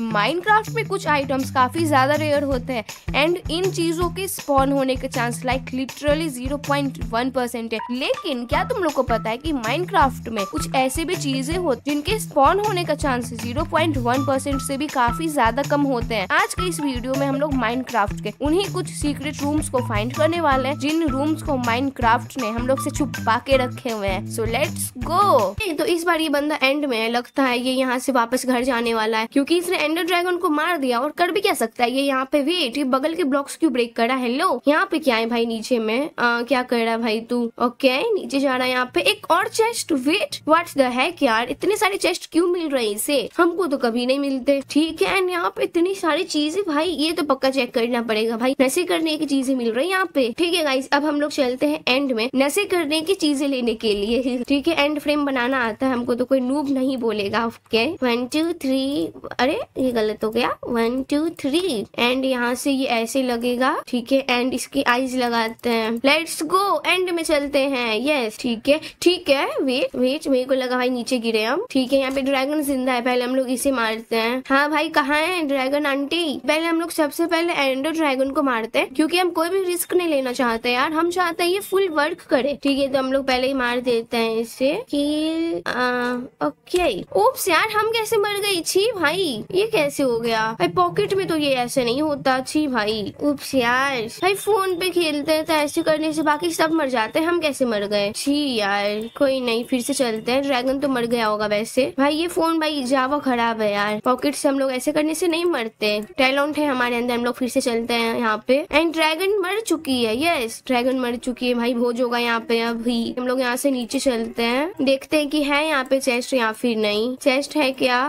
Minecraft में कुछ items काफ़ी ज़्यादा रेयर होते हैं एंड इन चीज़ों के स्पॉन होने के चांस लाइक लिटरली 0.1 परसेंट है लेकिन क्या तुम लोग को पता है कि माइनक्राफ्ट में कुछ ऐसे भी चीजें होती जिनके स्पॉन होने का चांस 0.1 परसेंट से भी काफ़ी ज़्यादा कम होते हैं आज के इस वीडियो में हम लोग माइनक्राफ्ट के उन्हीं कुछ सीक्रेट रूम्स को फाइंड करने वाले हैं जिन रूम्स को माइनक्राफ्ट ने हम लोग से छुपा के रखे हुए हैं सो लेट्स गो तो इस बार ये बंदा एंड में लगता है ये यहाँ से वापस घर जाने वाला है क्यूँकी इसने एंडर ड्रैगन को मार दिया और कर भी क्या सकता है ये यहाँ पे वेट ये बगल के ब्लॉक्स क्यों ब्रेक करा लो यहाँ पे क्या है भाई नीचे में आ, क्या कर रहा भाई तू ओके नीचे जा रहा है यहाँ पे एक और चेस्ट वेट व्हाट द है यार इतने सारे चेस्ट क्यों मिल रहे हैं इसे हमको तो कभी नहीं मिलते ठीक है एंड यहाँ पे इतनी सारी चीजें भाई ये तो पक्का चेक करना पड़ेगा भाई नशे करने की चीजें मिल रही है यहाँ पे ठीक है गाइस अब हम लोग चलते हैं एंड में नशे करने की चीजें लेने के लिए ठीक है एंड फ्रेम बनाना आता है हमको तो कोई नूब नहीं बोलेगा ओके वन टू थ्री अरे ये गलत हो गया वन टू थ्री एंड यहाँ से ये ऐसे लगेगा ठीक है एंड इसकी आईज लगाते हैं लेट्स गो एंड में चलते हैं यस ठीक है ठीक है वेट वेट मेरे को लगा भाई नीचे गिरे हम ठीक है यहाँ पे ड्रैगन जिंदा है पहले हम लोग इसे मारते हैं हाँ भाई कहा है ड्रैगन आंटी पहले हम लोग सबसे पहले एंडो ड्रैगन को मारते हैं क्योंकि हम कोई भी रिस्क नहीं लेना चाहते यार हम चाहते हैं ये फुल वर्क करे ठीक है तो हम लोग पहले ही मार देते हैं इसे की ओके ओप्स यार हम कैसे मर गई छी भाई ये ये कैसे हो गया भाई पॉकेट में तो ये ऐसे नहीं होता छी भाई उप्स यार भाई फोन पे खेलते हैं तो ऐसे करने से बाकी सब मर जाते हैं हम कैसे मर गए छी यार कोई नहीं फिर से चलते हैं ड्रैगन तो मर गया होगा वैसे भाई ये फोन भाई जावा खराब है यार पॉकेट से हम लोग ऐसे करने से नहीं मरते टैलेंट है हमारे अंदर हम लोग फिर से चलते हैं यहाँ पे एंड ड्रैगन मर चुकी है यस ड्रैगन मर चुकी है भाई भोज होगा यहाँ पे अभी हम लोग यहाँ से नीचे चलते हैं देखते हैं कि है यहाँ पे चेस्ट या फिर नहीं चेस्ट है क्या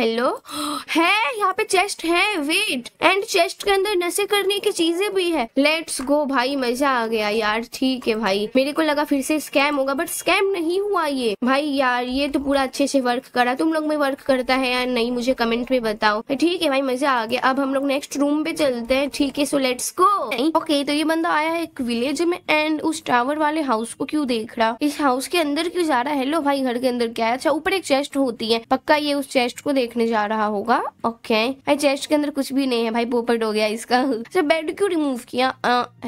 हेलो है यहाँ पे चेस्ट है वेट एंड चेस्ट के अंदर नशे करने की चीजें भी है लेट्स गो भाई मजा आ गया यार ठीक है भाई मेरे को लगा फिर से स्कैम होगा बट स्कैम नहीं हुआ ये भाई यार ये तो पूरा अच्छे से वर्क करा तुम लोग में वर्क करता है या नहीं मुझे कमेंट में बताओ ठीक है भाई मजा आ गया अब हम लोग नेक्स्ट रूम पे चलते हैं ठीक है सो लेट्स गो ओके तो ये बंदा आया है एक विलेज में एंड उस टावर वाले हाउस को क्यूँ देख रहा इस हाउस के अंदर क्यों जा रहा है लो भाई घर के अंदर क्या है अच्छा ऊपर एक चेस्ट होती है पक्का ये उस चेस्ट को देखने जा रहा रहा होगा ओके भाई चेस्ट के अंदर कुछ भी नहीं है भाई पोपट हो गया इसका बेड अच्छा, क्यों रिमूव किया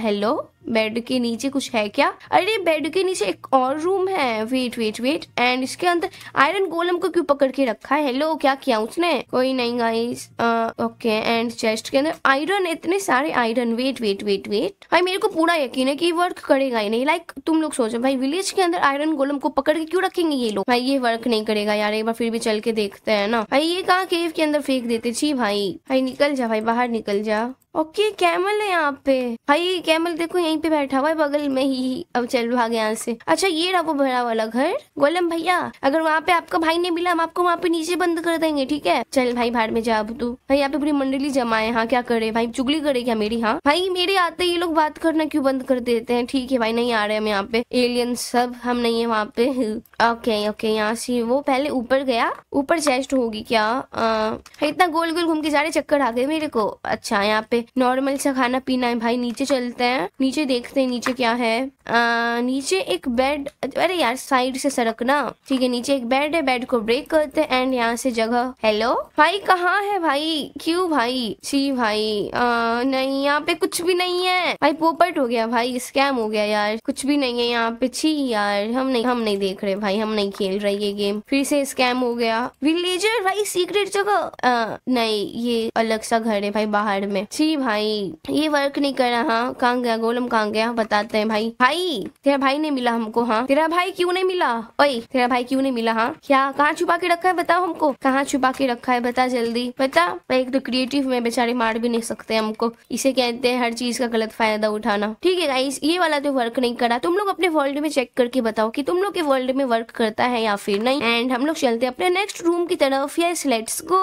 हेलो बेड के नीचे कुछ है क्या अरे बेड के नीचे एक और रूम है वेट वेट वेट एंड इसके अंदर आयरन गोलम को क्यों पकड़ के रखा है हेलो क्या किया उसने कोई नहीं गाइस ओके एंड चेस्ट के अंदर आयरन इतने सारे iron wait wait wait wait भाई मेरे को पूरा यकीन है कि वर्क करेगा ही नहीं लाइक तुम लोग सोचो भाई विलेज के अंदर आयरन गोलम को पकड़ के क्यों रखेंगे ये लोग भाई ये वर्क नहीं करेगा यार एक बार फिर भी चल के देखते है ना भाई ये कहाँ केव के अंदर फेंक देते जी भाई भाई निकल जा भाई बाहर निकल जा ओके कैमल है यहाँ पे भाई कैमल देखो यही यहीं पे बैठा हुआ है बगल में ही अब चल भाग यहाँ से अच्छा ये रहा वो भरा वाला घर गोलम भैया अगर वहाँ पे आपका भाई नहीं मिला हम आपको वहाँ पे नीचे बंद कर देंगे ठीक है चल भाई बाहर में जा अब तू भाई यहाँ पे पूरी मंडली जमा है हाँ क्या करे भाई चुगली करे क्या मेरी हाँ भाई मेरे आते ये लोग बात करना क्यों बंद कर देते हैं ठीक है भाई नहीं आ रहे हम यहाँ पे एलियन सब हम नहीं है वहाँ पे ओके ओके यहाँ से वो पहले ऊपर गया ऊपर चेस्ट होगी क्या आ, इतना गोल गोल घूम के जा रहे चक्कर आ गए मेरे को अच्छा यहाँ पे नॉर्मल सा खाना पीना है भाई नीचे चलते हैं नीचे नीचे देखते हैं नीचे क्या है आ, नीचे एक बेड अरे यार साइड से सरकना ठीक है नीचे एक बेड है बेड को ब्रेक करते हैं एंड यहाँ से जगह हेलो भाई कहाँ है भाई क्यों भाई जी भाई आ, नहीं यहाँ पे कुछ भी नहीं है भाई पोपट हो गया भाई स्कैम हो गया यार कुछ भी नहीं है यहाँ पे छी यार हम नहीं हम नहीं देख रहे भाई हम नहीं खेल रहे ये गेम फिर से स्कैम हो गया विलेजर भाई सीक्रेट जगह आ, नहीं ये अलग सा घर है भाई बाहर में जी भाई ये वर्क नहीं कर रहा कहाँ गया गोलम कहा गया बताते हैं भाई भाई तेरा भाई नहीं मिला हमको हाँ तेरा भाई क्यों नहीं मिला ओए तेरा भाई क्यों नहीं मिला हाँ क्या कहाँ छुपा के रखा है बताओ हमको कहाँ छुपा के रखा है बता जल्दी बता भाई एक तो क्रिएटिव में बेचारे मार भी नहीं सकते हमको इसे कहते हैं हर चीज का गलत फायदा उठाना ठीक है गाइस ये वाला तो वर्क नहीं करा तुम लोग अपने वर्ल्ड में चेक करके बताओ कि तुम लोग के वर्ल्ड में वर्क करता है या फिर नहीं एंड हम लोग चलते अपने नेक्स्ट रूम की तरफ यस लेट्स गो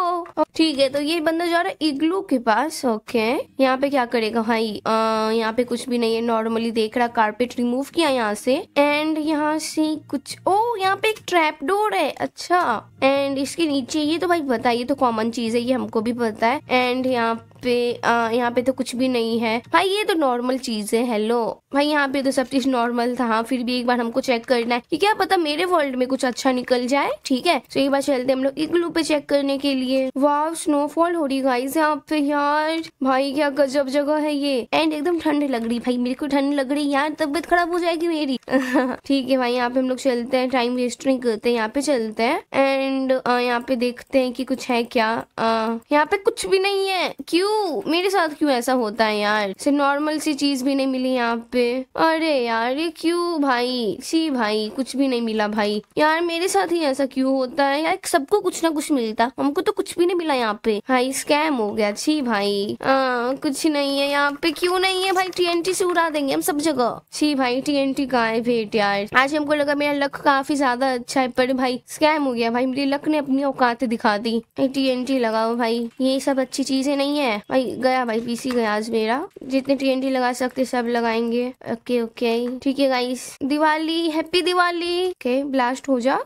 ठीक है तो ये बंदा जा रहा है इग्लू के पास ओके यहाँ पे क्या करेगा भाई यहाँ पे कुछ भी नहीं है नॉर्मली देख रहा कारपेट रिमूव किया यहाँ से एंड यहाँ से कुछ ओ oh, यहाँ पे एक ट्रैप डोर है अच्छा एंड इसके नीचे ये तो भाई बताइए तो कॉमन चीज है ये हमको भी पता है एंड यहाँ पे आ, यहाँ पे तो कुछ भी नहीं है भाई ये तो नॉर्मल चीज है हेलो भाई यहाँ पे तो सब चीज नॉर्मल था फिर भी एक बार हमको चेक करना है कि क्या पता मेरे वर्ल्ड में कुछ अच्छा निकल जाए ठीक है तो एक बार चलते हम लोग ग्लू पे चेक करने के लिए वाह स्नोफॉल हो रही गाइज यहाँ पे यार भाई क्या गजब जगह है ये एंड एकदम ठंड लग रही भाई मेरे को ठंड लग रही यार तबियत खराब हो जाएगी मेरी ठीक है भाई यहाँ पे हम लोग चलते हैं टाइम वेस्ट नहीं करते यहाँ पे चलते हैं एंड यहाँ पे देखते हैं कि कुछ है क्या यहाँ पे कुछ भी नहीं है क्यों क्यों मेरे साथ क्यों ऐसा होता है यार सिर्फ नॉर्मल सी चीज भी नहीं मिली यहाँ पे अरे यार ये क्यों भाई सी भाई कुछ भी नहीं मिला भाई यार मेरे साथ ही ऐसा क्यों होता है यार सबको कुछ ना कुछ मिलता हमको तो कुछ भी नहीं मिला यहाँ पे भाई स्कैम हो गया छी भाई आ, कुछ नहीं है यहाँ पे क्यों नहीं है भाई टीएनटी से उड़ा देंगे हम सब जगह छी भाई टीएनटी टी है भेट यार आज हमको लगा मेरा लक काफी ज्यादा अच्छा है पर भाई स्कैम हो गया भाई मेरी लक ने अपनी औकात दिखा दी टी एन टी लगाओ भाई ये सब अच्छी चीजें नहीं है भाई गया भाई पीसी गया आज मेरा जितने टीएनटी लगा सकते सब लगाएंगे ओके ओके ठीक है guys Diwali happy Diwali okay blast हो जा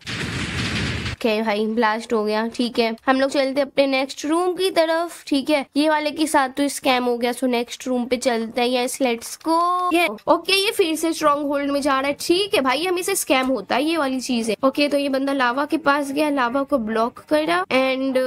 ठीक है भाई ब्लास्ट हो गया ठीक है हम लोग चलते अपने नेक्स्ट रूम की तरफ ठीक है ये वाले के साथ तो स्कैम हो गया सो नेक्स्ट रूम पे चलते हैं यस लेट्स गो ओके ये फिर से स्ट्रॉन्ग होल्ड में जा रहा है ठीक है भाई से स्कैम होता है ये वाली चीज है ओके तो ये बंदा लावा के पास गया लावा को ब्लॉक करा एंड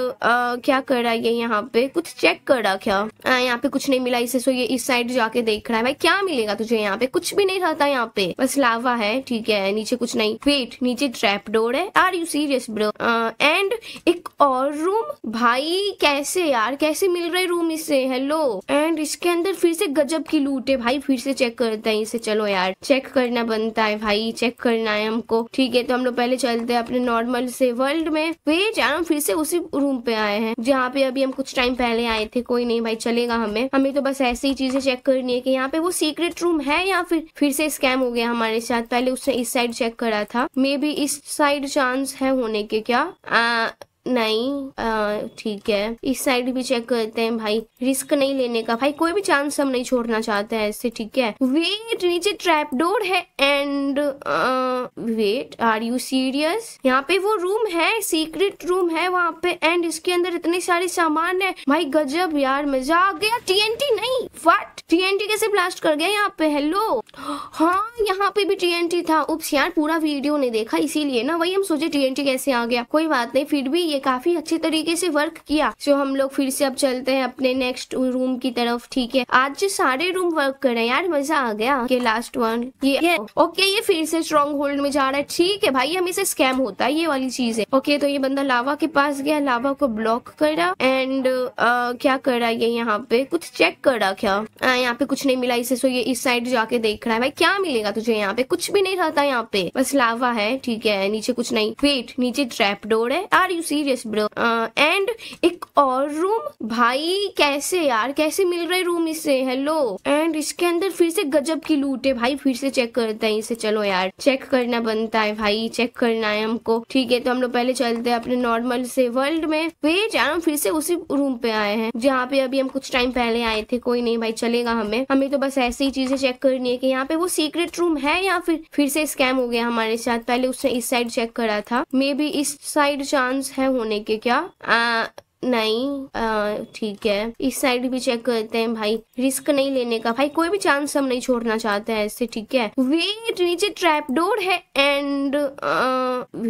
क्या करा ये यहाँ पे कुछ चेक करा क्या यहाँ पे कुछ नहीं मिला इसे सो ये इस साइड जाके देख रहा है भाई क्या मिलेगा तुझे यहाँ पे कुछ भी नहीं रहता यहाँ पे बस लावा है ठीक है नीचे कुछ नहीं वेट नीचे ट्रैप डोर है are you serious bro and uh, एक और रूम भाई कैसे यार कैसे मिल रहे रूम इसे हेलो एंड इसके अंदर फिर से गजब की लूट है भाई फिर से चेक करते हैं इसे चलो यार चेक करना बनता है भाई चेक करना है हमको ठीक है तो हम लोग पहले चलते हैं अपने नॉर्मल से वर्ल्ड में वे यार हम फिर से उसी रूम पे आए हैं जहाँ पे अभी हम कुछ टाइम पहले आए थे कोई नहीं भाई चलेगा हमें हमें तो बस ऐसी ही चीजें चेक करनी है की यहाँ पे वो सीक्रेट रूम है या फिर फिर से स्कैम हो गया हमारे साथ पहले उसने इस साइड चेक करा था मे बी इस साइड चांस है होने के क्या नहीं ठीक है इस साइड भी चेक करते हैं भाई रिस्क नहीं लेने का भाई कोई भी चांस हम नहीं छोड़ना चाहते हैं ऐसे ठीक है वेट नीचे ट्रैप डोर है and wait are you serious यहाँ पे वो रूम है सीक्रेट रूम है वहाँ पे एंड इसके अंदर इतने सारे सामान है भाई गजब यार मजा आ गया टीएनटी नहीं वट टीएनटी कैसे ब्लास्ट कर गया यहाँ पे हेलो हाँ यहाँ पे भी टीएनटी था उप यार पूरा वीडियो नहीं देखा इसीलिए ना वही हम सोचे टीएनटी कैसे आ गया कोई बात नहीं फिर भी ये ये काफी अच्छे तरीके से वर्क किया सो हम लोग फिर से अब चलते हैं अपने नेक्स्ट रूम की तरफ ठीक है आज सारे रूम वर्क कर रहे हैं यार मजा आ गया के लास्ट वन ये, ये ओके ये फिर से स्ट्रॉन्ग होल्ड में जा रहा है ठीक है भाई हमें से स्कैम होता है ये वाली चीज है ओके तो ये बंदा लावा के पास गया लावा को ब्लॉक करा एंड कर रहा है ये यहाँ पे कुछ चेक करा क्या यहाँ पे कुछ नहीं मिला इसे सो ये इस साइड जाके देख रहा है भाई क्या मिलेगा तुझे यहाँ पे कुछ भी नहीं रहता यहाँ पे बस लावा है ठीक है नीचे कुछ नहीं वेट नीचे ट्रैप डोर है are you see serious bro and एक और रूम भाई कैसे यार कैसे मिल रहे रूम इसे हेलो एंड इसके अंदर फिर से गजब की लूट है भाई फिर से चेक करते हैं इसे चलो यार चेक करना बनता है भाई चेक करना है हमको ठीक है तो हम लोग पहले चलते हैं अपने नॉर्मल से वर्ल्ड में वे जा फिर से उसी रूम पे आए हैं जहाँ पे अभी हम कुछ टाइम पहले आए थे कोई नहीं भाई चलेगा हमें हमें तो बस ऐसी ही चीजें चेक करनी है की यहाँ पे वो सीक्रेट रूम है या फिर फिर से स्कैम हो गया हमारे साथ पहले उसने इस साइड चेक करा था मे बी इस साइड चांस है होने के क्या नहीं ठीक है इस साइड भी चेक करते हैं भाई रिस्क नहीं लेने का भाई कोई भी चांस हम नहीं छोड़ना चाहते हैं ऐसे ठीक है वेट नीचे ट्रैप डोर है and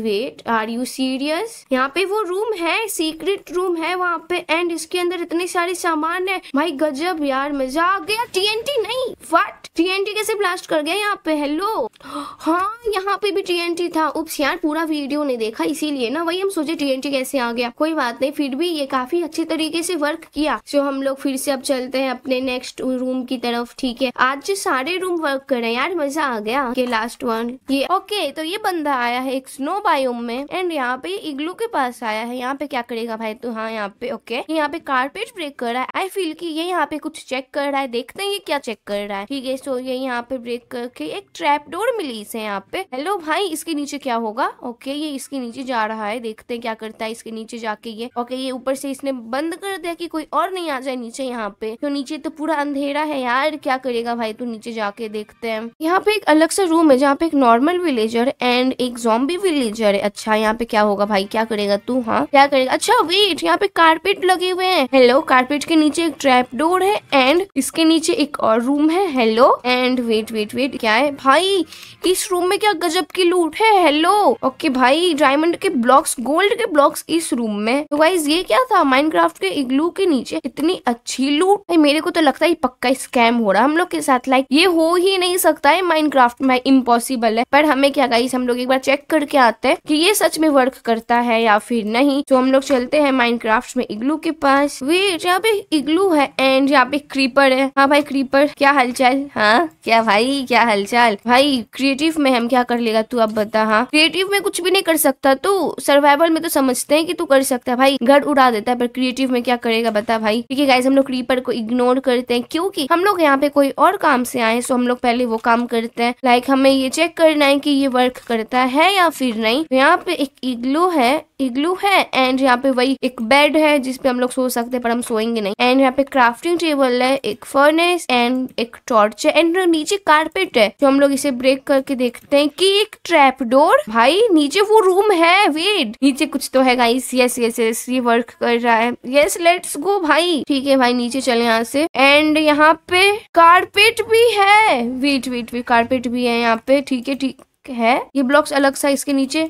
wait are you serious यहाँ पे वो रूम है सीक्रेट रूम है वहाँ पे एंड इसके अंदर इतने सारे सामान है भाई गजब यार मजा आ गया टी नहीं वट टी कैसे ब्लास्ट कर गया यहाँ पे हेलो हाँ यहाँ पे भी टी था उप यार पूरा वीडियो नहीं देखा इसीलिए ना वही हम सोचे टी कैसे आ गया कोई बात नहीं फिर भी ये काफी अच्छे तरीके से वर्क किया सो हम लोग फिर से अब चलते हैं अपने नेक्स्ट रूम की तरफ ठीक है आज सारे रूम वर्क कर रहे हैं यार मजा आ गया के लास्ट वन ये ओके तो ये बंदा आया है एक स्नो बायोम में एंड यहाँ पे इग्लू के पास आया है यहाँ पे क्या करेगा भाई तो हाँ यहाँ पे ओके यहाँ पे कारपेट ब्रेक कर रहा है आई फील की ये यहाँ पे कुछ चेक कर रहा है देखते हैं ये क्या चेक कर रहा है ठीक है सो ये यहाँ पे ब्रेक करके एक ट्रैप डोर मिली इसे यहाँ पे हेलो भाई इसके नीचे क्या होगा ओके ये इसके नीचे जा रहा है देखते हैं क्या करता है इसके नीचे जाके ये ओके ये ऊपर ऊपर से इसने बंद कर दिया कि कोई और नहीं आ जाए नीचे यहाँ पे तो नीचे तो पूरा अंधेरा है यार क्या करेगा भाई तू नीचे जाके देखते हैं यहाँ पे एक अलग सा रूम है जहाँ पे एक नॉर्मल विलेजर एंड एक जॉम्बी विलेजर है अच्छा यहाँ पे क्या होगा भाई क्या करेगा तू हाँ क्या करेगा अच्छा वेट यहाँ पे कारपेट लगे हुए हैं हेलो कारपेट के नीचे एक ट्रैप डोर है एंड इसके नीचे एक और रूम है hello and wait wait wait क्या है भाई इस रूम में क्या गजब की लूट है हेलो ओके भाई डायमंड के ब्लॉक्स गोल्ड के ब्लॉक्स इस रूम में तो ये क्या क्या था माइनक्राफ्ट के इग्लू के नीचे इतनी अच्छी लूट भाई मेरे को तो लगता है पक्का स्कैम हो रहा है हम लोग के साथ लाइक ये हो ही नहीं सकता है माइनक्राफ्ट में इम्पॉसिबल है पर हमें क्या गाइस हम लोग एक बार चेक करके आते हैं कि ये सच में वर्क करता है या फिर नहीं तो हम लोग चलते हैं माइनक्राफ्ट में इग्लू के पास वे यहाँ पे इग्लू है एंड यहाँ पे क्रीपर है हाँ भाई क्रीपर क्या हलचल हाँ क्या भाई क्या हलचल भाई क्रिएटिव में हम क्या कर लेगा तू अब बता हाँ क्रिएटिव में कुछ भी नहीं कर सकता तू तो सर्वाइवल में तो समझते है की तू कर सकता है भाई घर उड़ा बता देता है पर क्रिएटिव में क्या करेगा बता भाई क्योंकि गाइज हम लोग क्रीपर को इग्नोर करते हैं क्योंकि हम लोग यहाँ पे कोई और काम से आए सो हम लोग पहले वो काम करते हैं लाइक हमें ये चेक करना है कि ये वर्क करता है या फिर नहीं यहाँ पे एक इग्लू है इग्लू है एंड यहाँ पे वही एक बेड है जिसपे हम लोग सो सकते हैं पर हम सोएंगे नहीं एंड यहाँ पे क्राफ्टिंग टेबल है एक फर्नेस एंड एक टॉर्च है एंड नीचे कारपेट है तो हम लोग इसे ब्रेक करके देखते हैं कि एक ट्रैप डोर भाई नीचे वो रूम है वेट नीचे कुछ तो है गाइस यस यस यस ये वर्क कर रहा है यस लेट्स गो भाई ठीक है भाई नीचे चले यहाँ से एंड यहाँ पे कारपेट भी है वीट वीट वीट कारपेट भी है यहाँ पे ठीक है ठीक है ये ब्लॉक्स अलग सा इसके नीचे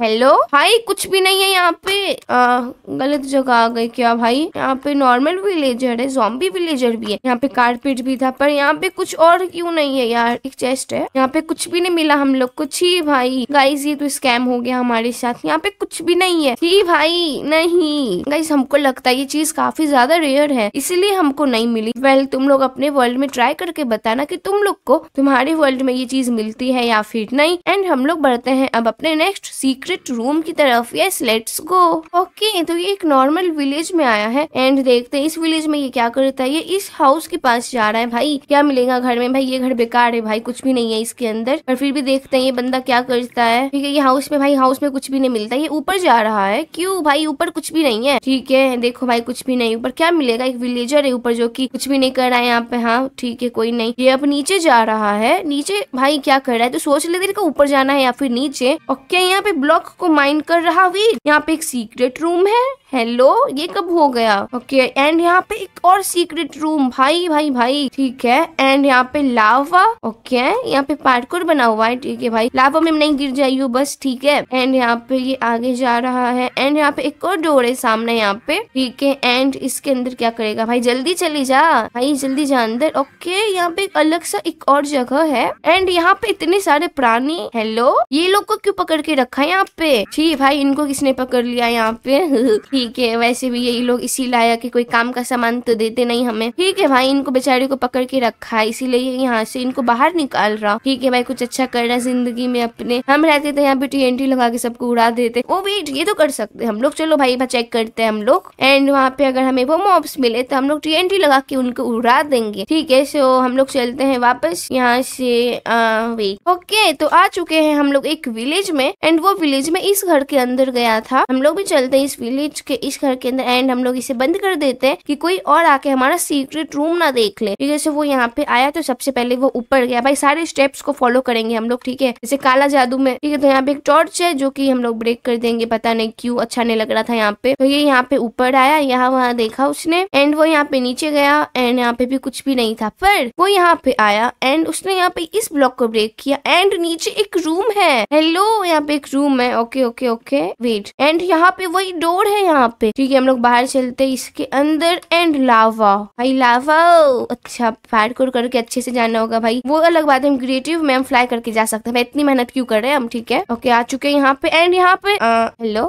हेलो भाई कुछ भी नहीं है यहाँ पे आ, गलत जगह आ गई क्या भाई यहाँ पे नॉर्मल विलेजर है जॉम्बी विलेजर भी है यहाँ पे कारपेट भी था पर यहाँ पे कुछ और क्यों नहीं है यार एक चेस्ट है यहाँ पे कुछ भी नहीं मिला हम लोग कुछ ही भाई गाइज ये तो स्कैम हो गया हमारे साथ यहाँ पे कुछ भी नहीं है ही भाई नहीं गाइज हमको लगता है ये चीज काफी ज्यादा रेयर है इसीलिए हमको नहीं मिली वेल तुम लोग अपने वर्ल्ड में ट्राई करके बताना की तुम लोग को तुम्हारे वर्ल्ड में ये चीज मिलती है या फिर इतना ही एंड हम लोग बढ़ते हैं अब अपने नेक्स्ट सीक्रेट रूम की तरफ यस लेट्स गो ओके तो ये एक नॉर्मल विलेज में आया है एंड देखते हैं इस विलेज में ये क्या करता है ये इस हाउस के पास जा रहा है भाई क्या मिलेगा घर में भाई ये घर बेकार है भाई कुछ भी नहीं है इसके अंदर और फिर भी देखते हैं ये बंदा क्या करता है ठीक है ये हाउस में भाई हाउस में कुछ भी नहीं मिलता ये ऊपर जा रहा है क्यूँ भाई ऊपर कुछ भी नहीं है ठीक है देखो भाई कुछ भी नहीं ऊपर क्या मिलेगा एक विलेजर है ऊपर जो की कुछ भी नहीं कर रहा है यहाँ पे हाँ ठीक है कोई नहीं ये अब नीचे जा रहा है नीचे भाई क्या कर रहा है तो सोच लेते मंदिर का ऊपर जाना है या फिर नीचे और क्या यहाँ पे ब्लॉक को माइन कर रहा वीर यहाँ पे एक सीक्रेट रूम है हेलो ये कब हो गया ओके एंड यहाँ पे एक और सीक्रेट रूम भाई भाई भाई ठीक है एंड यहाँ पे लावा ओके यहाँ पे पार्कोर बना हुआ है ठीक है भाई लावा में नहीं गिर जाइयो बस ठीक है एंड यहाँ पे ये आगे जा रहा है एंड यहाँ पे एक और डोर है सामने यहाँ पे ठीक है एंड इसके अंदर क्या करेगा भाई जल्दी चली जा भाई जल्दी जा अंदर ओके यहाँ पे अलग सा एक और जगह है एंड यहाँ पे इतने सारे प्राणी हेलो ये लोग को क्यों पकड़ के रखा है यहाँ पे जी भाई इनको किसने पकड़ लिया यहाँ पे ठीक है वैसे भी यही लोग इसी लाया कि कोई काम का सामान तो देते नहीं हमें ठीक है भाई इनको बेचारे को पकड़ के रखा है इसीलिए यहाँ से इनको बाहर निकाल रहा हूँ ठीक है भाई कुछ अच्छा करना जिंदगी में अपने हम रहते थे यहाँ पे टी लगा के सबको उड़ा देते वो वेट ये तो कर सकते हम लोग चलो भाई चेक करते हैं हम लोग एंड वहाँ पे अगर हमें वो मॉब्स मिले तो हम लोग टी लगा के उनको उड़ा देंगे ठीक है सो हम लोग चलते हैं वापस यहाँ से ओके तो आ चुके हैं हम लोग एक विलेज में एंड वो विलेज में इस घर के अंदर गया था हम लोग भी चलते हैं इस विलेज के इस घर के अंदर एंड हम लोग इसे बंद कर देते हैं कि कोई और आके हमारा सीक्रेट रूम ना देख ले जैसे वो यहाँ पे आया तो सबसे पहले वो ऊपर गया भाई सारे स्टेप्स को फॉलो करेंगे हम लोग ठीक है जैसे काला जादू में ठीक है तो यहाँ पे एक टॉर्च है जो की हम लोग ब्रेक कर देंगे पता नहीं क्यूँ अच्छा नहीं लग रहा था यहाँ पे तो ये यहाँ पे ऊपर आया यहाँ वहाँ देखा उसने एंड वो यहाँ पे नीचे गया एंड यहाँ पे भी कुछ भी नहीं था पर वो यहाँ पे आया एंड उसने यहाँ पे इस ब्लॉक को ब्रेक किया एंड नीचे एक रूम है हेलो यहाँ पे एक रूम है okay okay okay wait and यहाँ पे वही डोर है यहाँ यहाँ पे ठीक है हम लोग बाहर चलते हैं इसके अंदर एंड लावा भाई लावा अच्छा फायर पार्कोर करके अच्छे से जाना होगा भाई वो अलग बात है हम क्रिएटिव में हम फ्लाई करके जा सकते हैं इतनी मेहनत क्यों कर रहे हैं हम ठीक है ओके आ चुके हैं यहाँ पे एंड यहाँ पे हेलो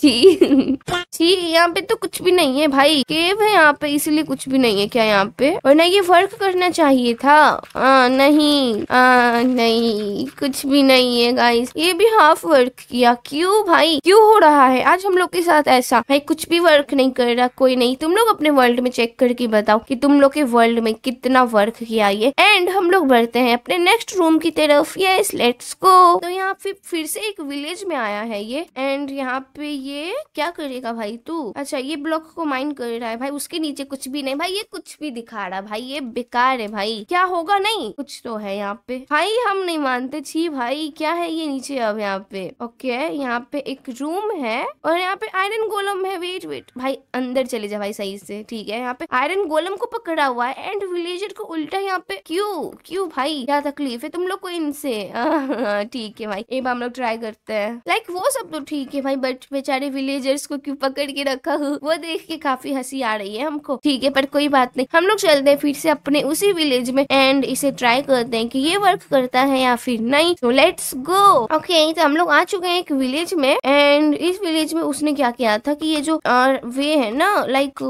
ठीक छी यहाँ पे तो कुछ भी नहीं है भाई केव है यहाँ पे इसलिए कुछ भी नहीं है क्या यहाँ पे और ना ये वर्क करना चाहिए था आ, नहीं आ, नहीं कुछ भी नहीं है गाइस ये भी हाफ वर्क किया क्यों भाई क्यों हो हो रहा है आज हम लोग के साथ ऐसा भाई कुछ भी वर्क नहीं कर रहा कोई नहीं तुम लोग अपने वर्ल्ड में चेक करके बताओ कि तुम लोग के वर्ल्ड में कितना वर्क किया ये एंड हम लोग बढ़ते हैं अपने नेक्स्ट रूम की तरफ ये लेट्स गो तो यहाँ पे फिर से एक विलेज में आया है ये एंड यहाँ पे ये क्या करेगा भाई तू अच्छा ये ब्लॉक को माइन कर रहा है भाई उसके नीचे कुछ भी नहीं भाई ये कुछ भी दिखा रहा भाई ये बेकार है भाई क्या होगा नहीं कुछ तो है यहाँ पे भाई हम नहीं मानते छी भाई क्या है ये नीचे अब यहाँ पे ओके यहाँ पे एक रूम गोलम है और यहाँ पे आयरन गोलम है वेट वेट भाई अंदर चले जाए भाई सही से ठीक है यहाँ पे आयरन गोलम को पकड़ा हुआ है एंड विलेजर को उल्टा यहाँ पे क्यों क्यों भाई क्या तकलीफ है तुम लोग को इनसे ठीक है भाई एक बार हम लोग ट्राई करते हैं लाइक वो सब तो ठीक है भाई बट बेचारे विलेजर्स को क्यों पकड़ के रखा हु वो देख के काफी हंसी आ रही है हमको ठीक है पर कोई बात नहीं हम लोग चलते हैं फिर से अपने उसी विलेज में एंड इसे ट्राई करते हैं कि ये वर्क करता है या फिर नहीं तो लेट्स गो ओके तो हम लोग आ चुके हैं एक विलेज में एंड एंड इस विलेज में उसने क्या किया था कि ये जो वे है ना लाइक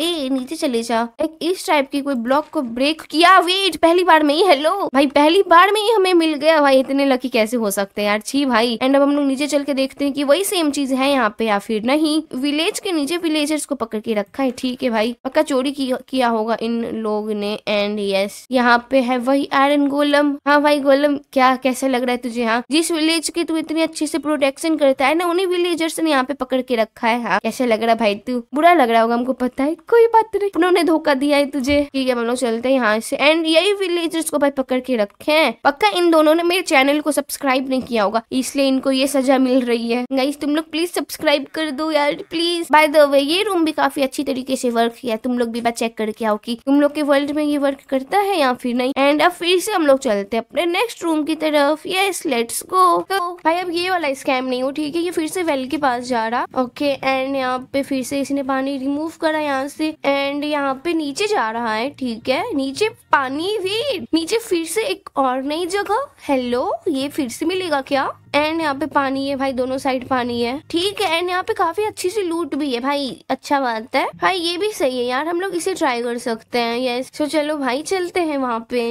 ए नीचे चले जा लाइक इस टाइप की कोई ब्लॉक को ब्रेक किया वेट पहली बार में ही हेलो भाई पहली बार में ही हमें मिल गया भाई इतने लकी कैसे हो सकते हैं यार छी भाई एंड अब हम लोग नीचे चल के देखते हैं कि वही सेम चीज है यहाँ पे या फिर नहीं विलेज के नीचे विलेजर्स को पकड़ के रखा है ठीक है भाई पक्का चोरी किया होगा इन लोग ने एंड यस यहाँ पे है वही आयरन गोलम हाँ भाई गोलम क्या कैसा लग रहा है तुझे यहाँ जिस विलेज की तू इतनी अच्छे से प्रोटेक्शन करता है ना उन्हीं विलेजर्स ने यहाँ पे पकड़ के रखा है हाँ, कैसे लग रहा भाई तू बुरा लग रहा होगा हमको पता है कोई बात नहीं उन्होंने धोखा दिया है तुझे ठीक है हम लोग चलते हैं यहाँ से एंड यही विलेजर्स को भाई पकड़ के रखे हैं पक्का इन दोनों ने मेरे चैनल को सब्सक्राइब नहीं किया होगा इसलिए इनको ये सजा मिल रही है गाइस तुम लोग प्लीज सब्सक्राइब कर दो यार प्लीज बाय द वे ये रूम भी काफी अच्छी तरीके से वर्क किया तुम लोग भी बात चेक करके आओ की तुम लोग के वर्ल्ड में ये वर्क करता है या फिर नहीं एंड अब फिर से हम लोग चलते हैं अपने नेक्स्ट रूम की तरफ यस लेट्स गो तो भाई अब ये वाला स्कैम नहीं हो ठीक है ये फिर से से वेल के पास जा रहा ओके एंड यहाँ पे फिर से इसने पानी रिमूव करा यहाँ से एंड यहाँ पे नीचे जा रहा है ठीक है नीचे पानी भी नीचे फिर से एक और नई जगह हेलो ये फिर से मिलेगा क्या एंड यहाँ पे पानी है भाई दोनों साइड पानी है ठीक है एंड यहाँ पे काफी अच्छी सी लूट भी है भाई अच्छा बात है भाई ये भी सही है यार हम लोग इसे ट्राई कर सकते हैं यस तो चलो भाई चलते हैं वहाँ पे